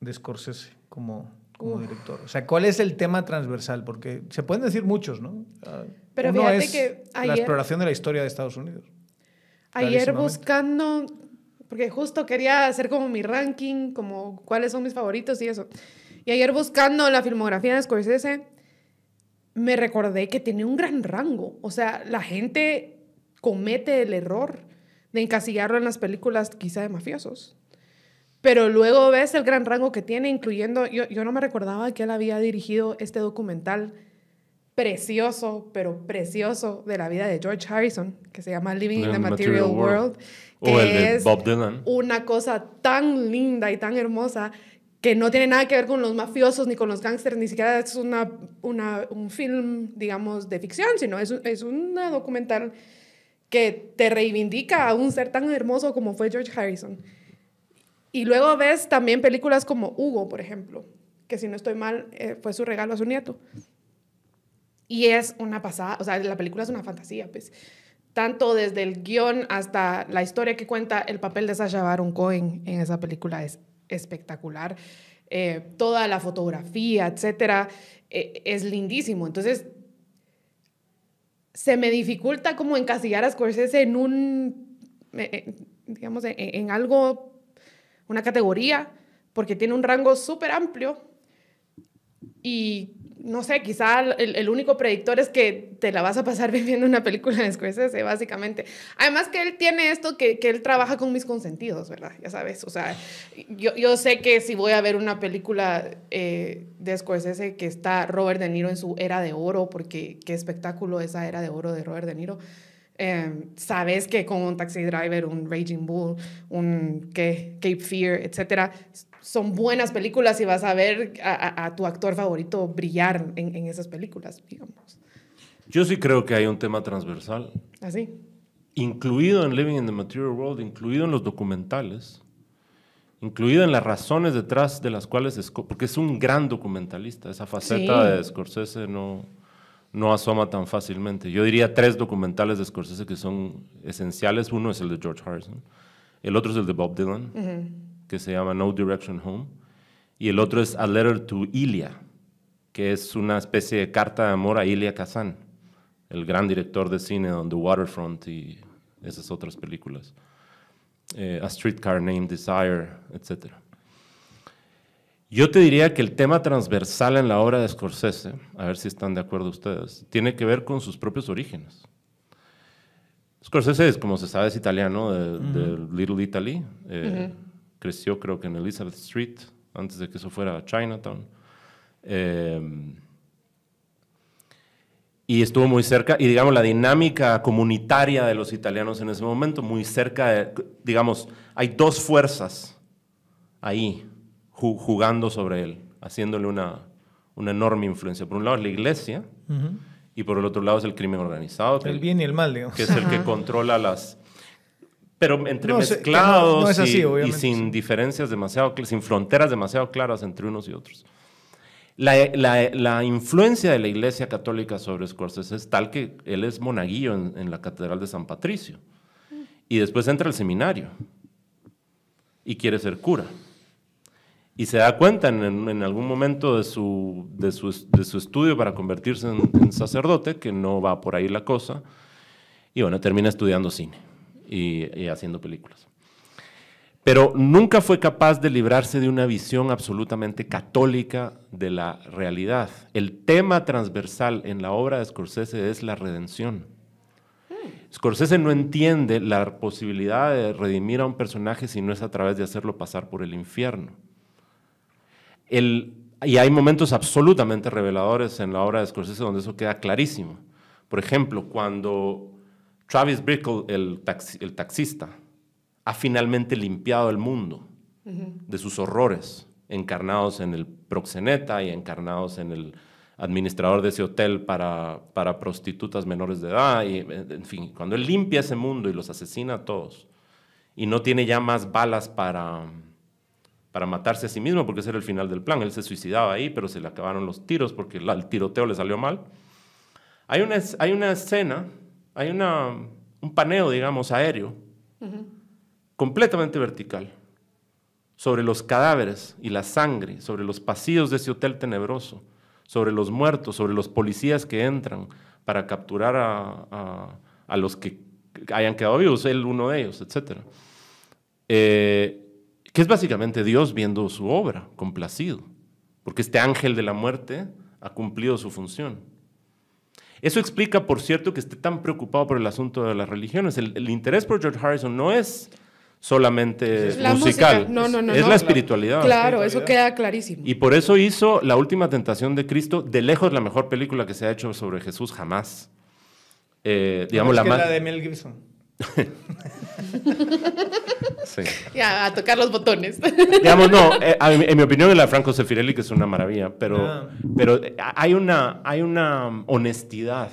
de Scorsese como como director? O sea, ¿cuál es el tema transversal? Porque se pueden decir muchos, ¿no? Ah, Pero Uno es que la exploración de la historia de Estados Unidos. Ayer buscando, porque justo quería hacer como mi ranking, como cuáles son mis favoritos y eso. Y ayer buscando la filmografía de Scorsese, me recordé que tenía un gran rango. O sea, la gente comete el error de encasillarlo en las películas quizá de mafiosos. Pero luego ves el gran rango que tiene, incluyendo, yo, no me recordaba que él había dirigido este documental precioso, pero precioso, de la vida de George Harrison, que se llama Living in the Material, World, que es una cosa tan linda y tan hermosa que no tiene nada que ver con los mafiosos ni con los gángsters, ni siquiera es una, una, un film, digamos, de ficción, sino es, es un documental que te reivindica a un ser tan hermoso como fue George Harrison. Y luego ves también películas como Hugo, por ejemplo, que si no estoy mal, eh, fue su regalo a su nieto. Y es una pasada, o sea, la película es una fantasía, pues. Tanto desde el guión hasta la historia que cuenta el papel de Sasha Baron Cohen en esa película es espectacular. Eh, toda la fotografía, etcétera, eh, es lindísimo. Entonces, se me dificulta como encasillar a Scorsese en un, digamos, en, algo una categoría, porque tiene un rango súper amplio y no sé, quizá el, único predictor es que te la vas a pasar viviendo una película de Scorsese, básicamente. Además que él tiene esto, que, él trabaja con mis consentidos, ¿verdad? Ya sabes, o sea, yo, yo sé que si voy a ver una película eh, de Scorsese que está Robert De Niro en su era de oro, porque qué espectáculo esa era de oro de Robert De Niro, Em, sabes que con un Taxi Driver, un Raging Bull, un ¿qué? Cape Fear, etcétera, son buenas películas y vas a ver a, tu actor favorito brillar en, esas películas, digamos. Yo sí creo que hay un tema transversal. Así. ¿Ah, incluido en Living in the Material World, incluido en los documentales, incluido en las razones detrás de las cuales, porque es un gran documentalista, esa faceta de Scorsese no, no asoma tan fácilmente. Yo diría tres documentales de Scorsese que son esenciales. Uno es el de George Harrison, el otro es el de Bob Dylan, que se llama No Direction Home, y el otro es A Letter to Ilia, que es una especie de carta de amor a Ilya Kazan, el gran director de cine on The Waterfront y esas otras películas. Eh, a Streetcar Named Desire, etcétera. Yo te diría que el tema transversal en la obra de Scorsese, a ver si están de acuerdo ustedes, tiene que ver con sus propios orígenes. Scorsese, como se sabe, es italiano, de, Little Italy. Eh, creció, creo que en Elizabeth Street, antes de que eso fuera Chinatown. Eh, y estuvo muy cerca, y digamos, la dinámica comunitaria de los italianos en ese momento, muy cerca, de, digamos, hay dos fuerzas ahí jugando sobre él, haciéndole una, una, enorme influencia. Por un lado es la iglesia y por el otro lado es el crimen organizado. el bien y el mal, digamos. Que es el que controla las... Pero entre mezclados y, sin diferencias demasiado, sin fronteras demasiado claras entre unos y otros. La, influencia de la Iglesia Católica sobre Scorsese es tal que él es monaguillo en, la Catedral de San Patricio mm. y después entra al seminario y quiere ser cura y se da cuenta en, algún momento de su, de estudio para convertirse en, sacerdote que no va por ahí la cosa. Y bueno, termina estudiando cine y, y haciendo películas. Pero nunca fue capaz de librarse de una visión absolutamente católica de la realidad. El tema transversal en la obra de Scorsese es la redención. Hmm. Scorsese no entiende la posibilidad de redimir a un personaje si no es a través de hacerlo pasar por el infierno y hay momentos absolutamente reveladores en la obra de Scorsese donde eso queda clarísimo. Por ejemplo, cuando Travis Bickle, el, taxista, ha finalmente limpiado el mundo de sus horrores encarnados en el proxeneta y encarnados en el administrador de ese hotel para, prostitutas menores de edad. Y, en fin, cuando él limpia ese mundo y los asesina a todos y no tiene ya más balas para para matarse a sí mismo, porque ese era el final del plan. Él se suicidaba ahí, pero se le acabaron los tiros porque el tiroteo le salió mal. Hay una, hay una escena, hay una, un paneo, digamos, aéreo, completamente vertical, sobre los cadáveres y la sangre, sobre los pasillos de ese hotel tenebroso, sobre los muertos, sobre los policías que entran para capturar a, los que hayan quedado vivos, él uno de ellos, etc que es básicamente Dios viendo su obra, complacido, porque este ángel de la muerte ha cumplido su función. Eso explica, por cierto, que esté tan preocupado por el asunto de las religiones. El, interés por George Harrison no es solamente musical, No, es la espiritualidad. Claro, eso queda clarísimo. Y por eso hizo La Última Tentación de Cristo, de lejos la mejor película que se ha hecho sobre Jesús jamás. Eh, digamos, la, de Mel Gibson. Ya, a tocar los botones. Digamos, no, eh, en mi opinión la de Franco Sefirelli, que es una maravilla, pero, ah. pero eh, hay, una, hay una um, honestidad,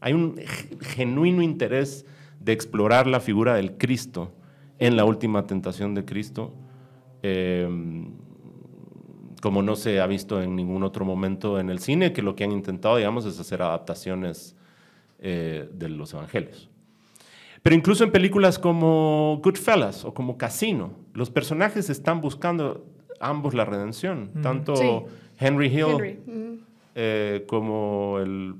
hay un genuino interés de explorar la figura del Cristo en la última tentación de Cristo, em, como no se ha visto en ningún otro momento en el cine, que lo que han intentado, digamos, es hacer adaptaciones eh, de los evangelios. Pero incluso en películas como Goodfellas o como Casino, los personajes están buscando ambos la redención. Tanto Henry Hill eh, como el,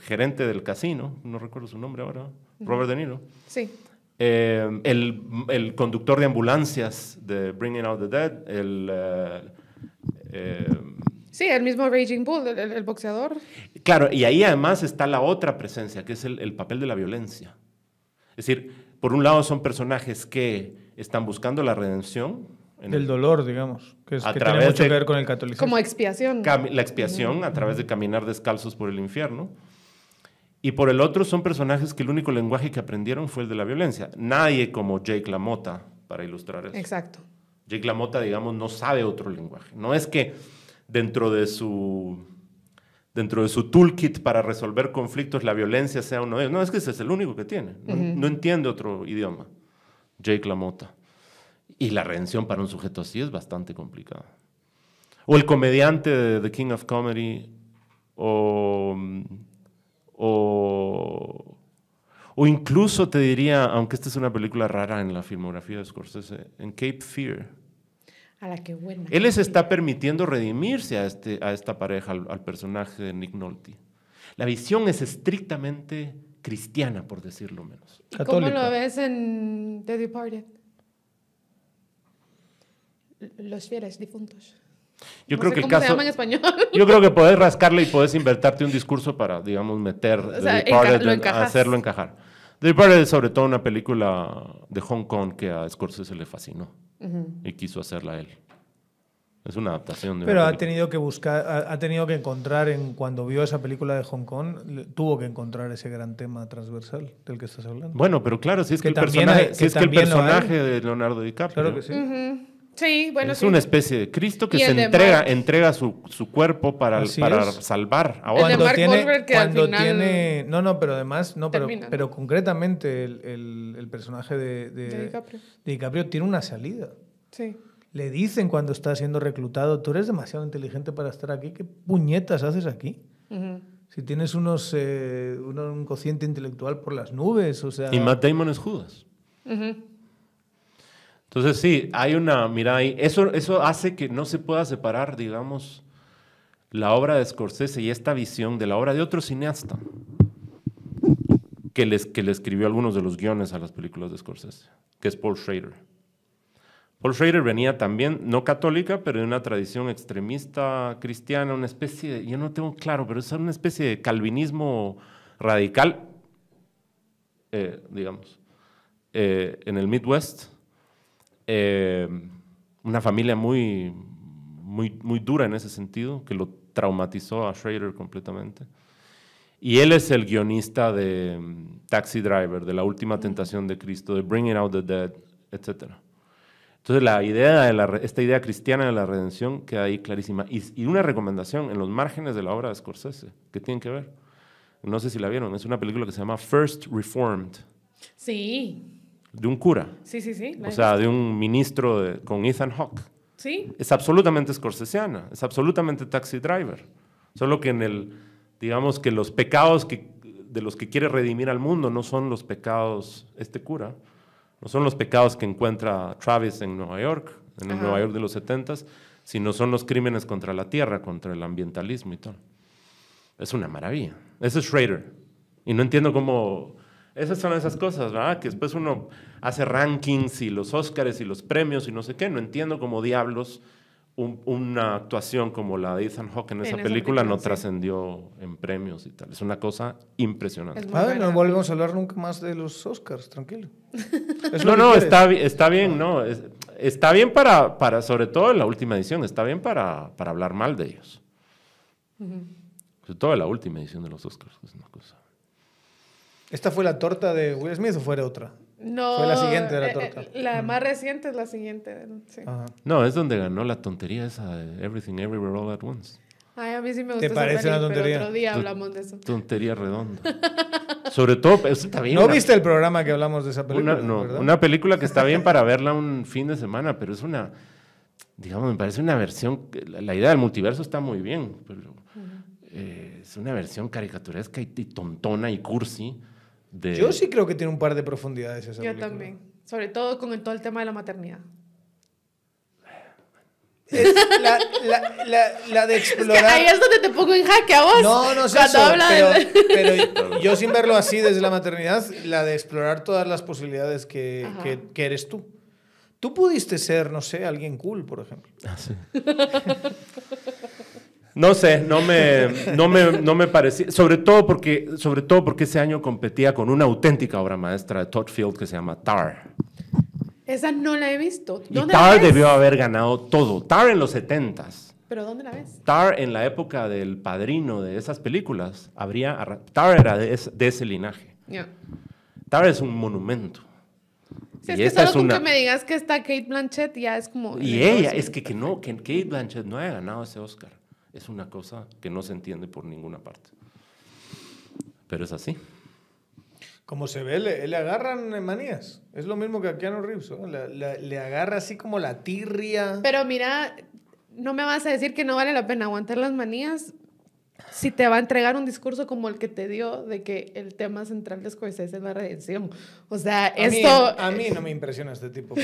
gerente del casino, no recuerdo su nombre ahora, Robert De Niro. Sí. Eh, el, conductor de ambulancias de Bringing Out the Dead, el... Eh, sí, el mismo Raging Bull, el, boxeador. Claro, y ahí además está la otra presencia, que es el papel de la violencia. Es decir, por un lado son personajes que están buscando la redención. Del el, dolor, digamos, que, tiene mucho que ver con el catolicismo. Como expiación. La expiación a través de caminar descalzos por el infierno. Y por el otro son personajes que el único lenguaje que aprendieron fue el de la violencia. Nadie como Jake Lamota para ilustrar eso. Exacto. Jake Lamota, digamos, no sabe otro lenguaje. No es que dentro de su dentro de su toolkit para resolver conflictos la violencia sea uno de ellos. No, es que ese es el único que tiene. No, entiende otro idioma. Jake LaMotta. Y la redención para un sujeto así es bastante complicada. O el comediante de The King of Comedy, o incluso te diría, aunque esta es una película rara en la filmografía de Scorsese, en Cape Fear, él les está permitiendo redimirse a, este, esta pareja, al, personaje de Nick Nolte. La visión es estrictamente cristiana, por decirlo menos. ¿Y ¿Cómo lo ves en The Departed? Los fieles difuntos. Yo creo que caso. Yo creo que podés rascarle y podés inventarte un discurso para, digamos, meter The Departed, hacerlo encajar. The Departed es sobre todo una película de Hong Kong que a Scorsese le fascinó y quiso hacerla él. Es una adaptación. De Pero ha tenido que buscar, ha, tenido que encontrar, en cuando vio esa película de Hong Kong, tuvo que encontrar ese gran tema transversal del que estás hablando. Bueno, pero claro, si es que, el personaje, de Leonardo DiCaprio. Claro que sí. Sí, bueno, es una especie de Cristo que se entrega, entrega su, su, cuerpo para, para salvar a Cuando tiene, que cuando tiene, no, no, pero además, no, pero, pero, concretamente el, el, personaje de, de, DiCaprio. tiene una salida. Sí. Le dicen cuando está siendo reclutado, tú eres demasiado inteligente para estar aquí, ¿qué puñetas haces aquí? Si tienes unos, eh, un, cociente intelectual por las nubes, o sea... Y Matt Damon es Judas. Uh entonces sí, hay una mira, Eso, hace que no se pueda separar, digamos, la obra de Scorsese y esta visión de la obra de otro cineasta que le que escribió algunos de los guiones a las películas de Scorsese, que es Paul Schrader. Paul Schrader venía también, no católica, pero de una tradición extremista cristiana, una especie, de, yo no tengo claro, pero es una especie de calvinismo radical, eh, digamos, eh, en el Midwest eh, una familia muy, muy, muy dura en ese sentido, que lo traumatizó a Schrader completamente. Y él es el guionista de mm, Taxi Driver, de La Última Tentación de Cristo, de Bringing Out the Dead, etc. Entonces, la idea de la, esta idea cristiana de la redención queda ahí clarísima. Y, y, una recomendación en los márgenes de la obra de Scorsese, que tienen que ver. No sé si la vieron, es una película que se llama First Reformed. Sí de un cura. Sí, sí, sí. O sea, de un ministro con Ethan Hawke. Sí. Es absolutamente escorsesiana, es absolutamente taxi driver. Solo que en el, digamos que los pecados de los que quiere redimir al mundo no son los pecados, este cura, no son los pecados que encuentra Travis en Nueva York, en el Nueva York de los setentas, sino son los crímenes contra la tierra, contra el ambientalismo y todo. Es una maravilla. Ese es Schrader. Y no entiendo cómo esas son esas cosas, ¿verdad? Que después uno hace rankings y los Óscares y los premios y no sé qué. No entiendo cómo diablos una actuación como la de Ethan Hawke en, esa, película, no trascendió en premios y tal. Es una cosa impresionante. Ah, no volvemos a hablar nunca más de los Oscars, tranquilo. no, no, está, está bien, ah. no. está bien para, para, sobre todo en la última edición, está bien para, para hablar mal de ellos. Sobre todo en la última edición de los Oscars, es una cosa. ¿Esta fue la torta de Will Smith o fue otra? No. Fue la siguiente de la eh, eh, torta. la más reciente es la siguiente. No, es donde ganó la tontería esa de Everything Everywhere All at Once. Ay, a mí sí me gusta. ¿Te parece una tontería? Otro día hablamos de eso. Tontería redonda. Sobre todo, está bien. ¿No viste el programa que hablamos de esa película? Una, no, una película que está bien para verla un fin de semana, pero es una, digamos, me parece una versión, la idea del multiverso está muy bien, pero eh, es una versión caricaturesca y tontona y cursi yo sí creo que tiene un par de profundidades esa Yo también. Sobre todo con el, todo el tema de la maternidad. Es la, de explorar. ahí es donde te pongo en jaque a vos. No, no sé eso, pero, de... pero, yo sin verlo así desde la maternidad, la de explorar todas las posibilidades que, que, que eres tú. Tú pudiste ser, no sé, alguien cool, por ejemplo. Ah, sí. No sé, no me, me, no me parecía. Sobre todo, porque, sobre todo porque ese año competía con una auténtica obra maestra de Todd Field que se llama Tar. Esa no la he visto. ¿Dónde Tar la ves? debió haber ganado todo. Tar en los 70s. ¿Pero dónde la ves? Tar en la época del padrino de esas películas. Habría, Tar era de, ese linaje. Tar es un monumento. Si es que solo que me digas que está Kate Blanchett ya es como... Y ella, es que, que no, que Kate Blanchett no haya ganado ese Oscar. Es una cosa que no se entiende por ninguna parte. Pero es así. Como se ve, le, agarran manías. Es lo mismo que a Keanu Reeves. Le, agarra así como la tirria. Pero mira, no me vas a decir que no vale la pena aguantar las manías si te va a entregar un discurso como el que te dio de que el tema central de Scorsese es la redención. O sea, esto... a mí no me impresiona este tipo.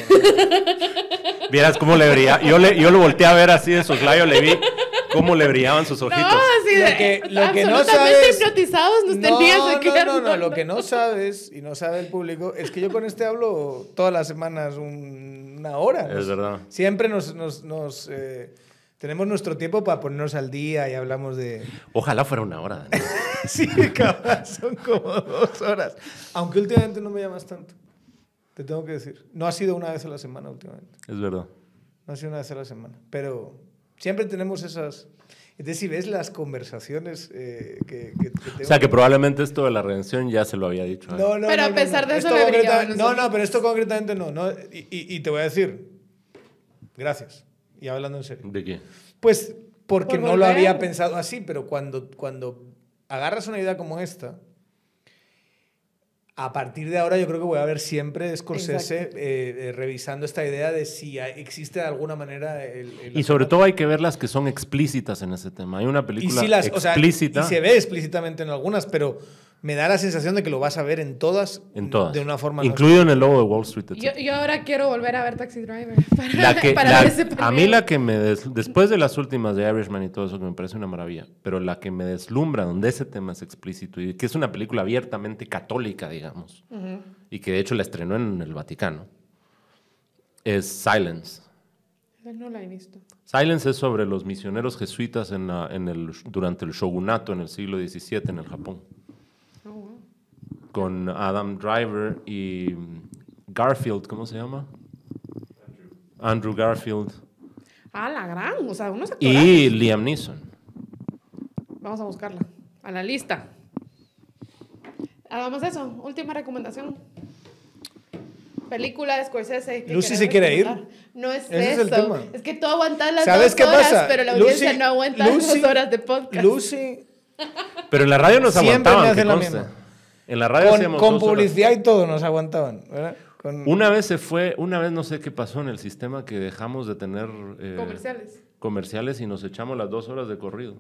Vieras cómo le vería. Yo, yo lo volteé a ver así de labios le vi cómo le brillaban sus ojitos. No, así de, lo que, no sabes, hipnotizados nos no, no, no, no, no, lo que no sabes y no sabe el público es que yo con este hablo todas las semanas una hora. Es verdad. Siempre nos... Eh, tenemos nuestro tiempo para ponernos al día y hablamos de... Ojalá fuera una hora. sí, cabrón, son como dos horas. Aunque últimamente no me llamas tanto. Te tengo que decir. No ha sido una vez a la semana últimamente. Es verdad. No ha sido una vez a la semana. Pero Siempre tenemos esas... Es decir, ves las conversaciones eh, que, tengo O sea, que probablemente esto de la redención ya se lo había dicho. ¿eh? No, no, pero a pesar de eso, esto concretamente... no, no, pero esto concretamente no. no y, y, te voy a decir, gracias. Y hablando en serio. ¿De qué? Pues porque no lo había pensado así, pero cuando, cuando agarras una idea como esta, a partir de ahora yo creo que voy a ver siempre Scorsese eh, eh, revisando esta idea de si existe de alguna manera el, y sobre todo hay que ver las que son explícitas en ese tema hay una película explícita se ve explícitamente en algunas pero me da la sensación de que lo vas a ver en todas, en todas. de una forma incluido en el logo de Wall Street yo, ahora quiero volver a ver Taxi Driver a mí la que me después de las últimas de Irishman y todo eso que me parece una maravilla pero la que me deslumbra donde ese tema es explícito y que es una película abiertamente católica digamos y que de hecho la estrenó en el Vaticano es Silence no la he visto. Silence es sobre los misioneros jesuitas en el, durante el shogunato en el siglo XVII en el Japón con Adam Driver y Garfield, ¿cómo se llama? Andrew, Garfield. Ah, la gran, o sea, uno se Y Liam Neeson. Vamos a buscarla, a la lista. Hagamos eso, última recomendación. Película de Scorsese. Lucy se quiere ir. No es eso. Es, que tú aguantas las dos horas, pero la audiencia no aguanta las dos horas de podcast. Lucy. Pero en la radio nos aguantaban, me hacen en la radio con, con publicidad y todo nos aguantaban, Una vez se fue, una vez no sé qué pasó en el sistema que dejamos de tener eh, comerciales. y nos echamos las dos horas de corrido.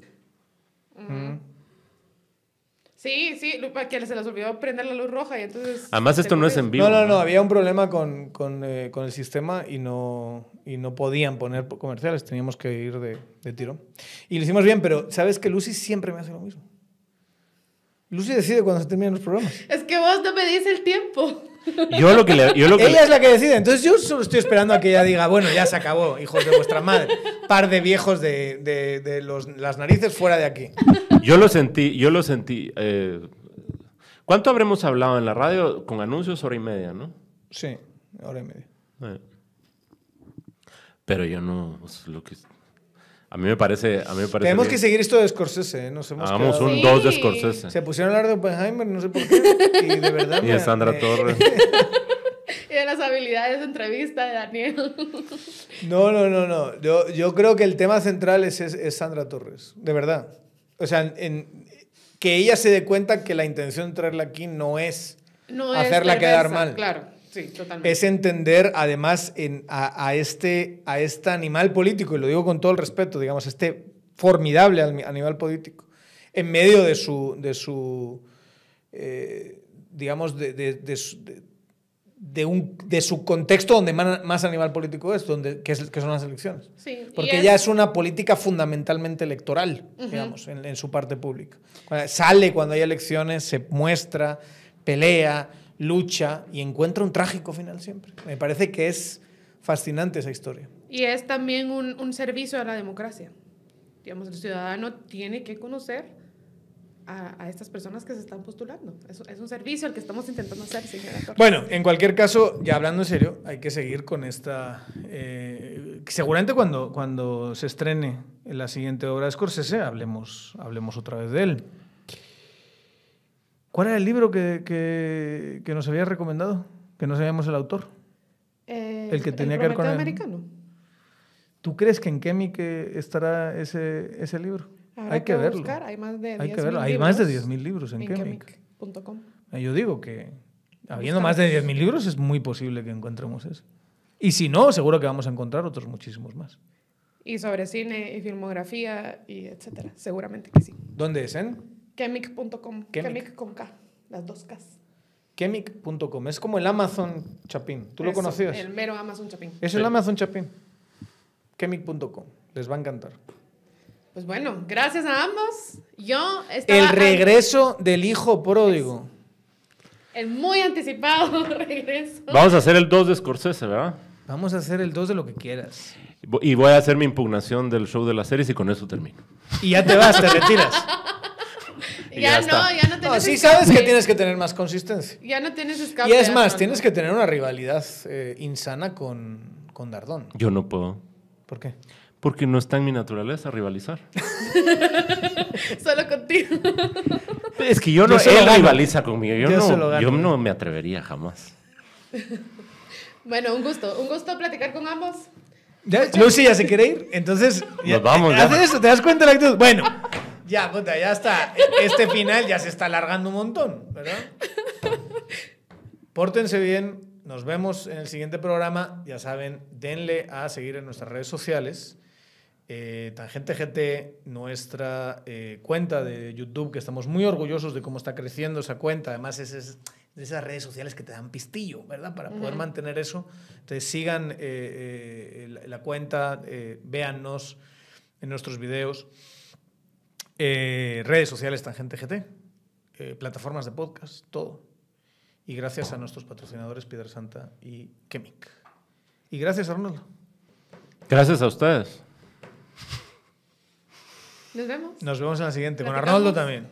Sí, sí, que se les olvidó prender la luz roja y entonces... Además esto no es en vivo. No, no, no, había un problema con, eh, con, el sistema y no, y no podían poner comerciales, teníamos que ir de, de tiro. Y lo hicimos bien, pero sabes que Lucy siempre me hace lo mismo. Lucy decide cuando se terminan los programas. Es que vos no me dices el tiempo. Yo lo que le, ella es la que decide. Entonces yo solo estoy esperando a que ella diga, bueno, ya se acabó, hijos de vuestra madre. Par de viejos de, las narices fuera de aquí. Yo lo sentí, yo lo sentí. Eh, ¿Cuánto habremos hablado en la radio con anuncios? Hora y media, ¿no? Sí, hora y media. Eh. Pero yo no, lo que a mí me parece. A mí me parece Tenemos que seguir esto de Scorsese, ¿eh? Nos hemos Hagamos un 2 de Scorsese. Se pusieron a hablar de Oppenheimer, no sé por qué. Y de verdad. y de Sandra Torres. y de las habilidades de entrevista de Daniel. no, no, no, no. Yo, yo creo que el tema central es, es, Sandra Torres. De verdad. O sea, en, que ella se dé cuenta que la intención de traerla aquí no es hacerla quedar mal. Claro. Es entender además en, a, este, a este animal político, y lo digo con todo el respeto, digamos, este formidable animal político, en medio de su, de su eh, digamos, de, de, un, de su contexto donde más animal político es, donde, que, es, que son las elecciones. Porque ella es... una política fundamentalmente electoral, digamos, en, su parte pública. sale cuando hay elecciones, se muestra, pelea lucha y encuentra un trágico final siempre. Me parece que es fascinante esa historia. Y es también un, servicio a la democracia. Digamos, el ciudadano tiene que conocer a, estas personas que se están postulando. Es, un servicio al que estamos intentando hacer, Bueno, en cualquier caso, ya hablando en serio, hay que seguir con esta... Eh, seguramente cuando, cuando se estrene la siguiente obra de Scorsese, hablemos, hablemos otra vez de él. ¿Cuál era el libro que, que, nos habías recomendado? Que no sabíamos el autor. Eh, el que tenía que ver con americano. ¿Tú crees que en Kemi que estará ese, ese libro? hay que, verlo. Hay más de 10.000 libros. libros en, en eh, Yo digo que habiendo más de 10.000 libros es muy posible que encontremos eso. Y si no, seguro que vamos a encontrar otros muchísimos más. Y sobre cine y filmografía y etcétera. Seguramente que sí. ¿Dónde es, en? Chemic.com. Chemic. con K, las dos Ks. Chemic.com. Es como el Amazon Chapín. ¿Tú lo conocías? El mero Amazon Chapín. Es el Amazon Chapín. Chemic.com. Les va a encantar. Pues bueno, gracias a ambos. Yo estaba El regreso del hijo pródigo. El muy anticipado regreso. Vamos a hacer el 2 de Scorsese, ¿verdad? Vamos a hacer el 2 de lo que quieras. Y voy a hacer mi impugnación del show de la serie y con eso termino. Y ya te vas, te retiras. ya, no, ya no tienes. No, sí sabes que tienes que tener más consistencia. Ya no tienes escape. Y es más, tienes que tener una rivalidad eh, insana con, con Dardón. Yo no puedo. ¿Por qué? Porque no está en mi naturaleza rivalizar. Solo contigo. Es que yo no, yo él rivaliza conmigo. Yo, no, yo no me atrevería jamás. bueno, un gusto. Un gusto platicar con ambos. ¿Ya? Lucy ya se quiere ir, entonces... Nos vamos. eso, te das cuenta de la actitud. Bueno, ya, puta, ya está. Este final ya se está alargando un montón, ¿verdad? Pórtense bien. Nos vemos en el siguiente programa. Ya saben, denle a seguir en nuestras redes sociales. Eh, Tangente GT, nuestra eh, cuenta de YouTube, que estamos muy orgullosos de cómo está creciendo esa cuenta. Además, es, de esas redes sociales que te dan pistillo, ¿verdad? Para poder mantener eso. Entonces, sigan eh, eh, la, la, cuenta, véannos en nuestros videos. Eh, redes sociales Tangente GT, eh, plataformas de podcast, todo. Y gracias a nuestros patrocinadores Piedra Santa y Kemic. Y gracias, Arnoldo. Gracias a ustedes. Nos vemos. Nos vemos en la siguiente, con Arnoldo también.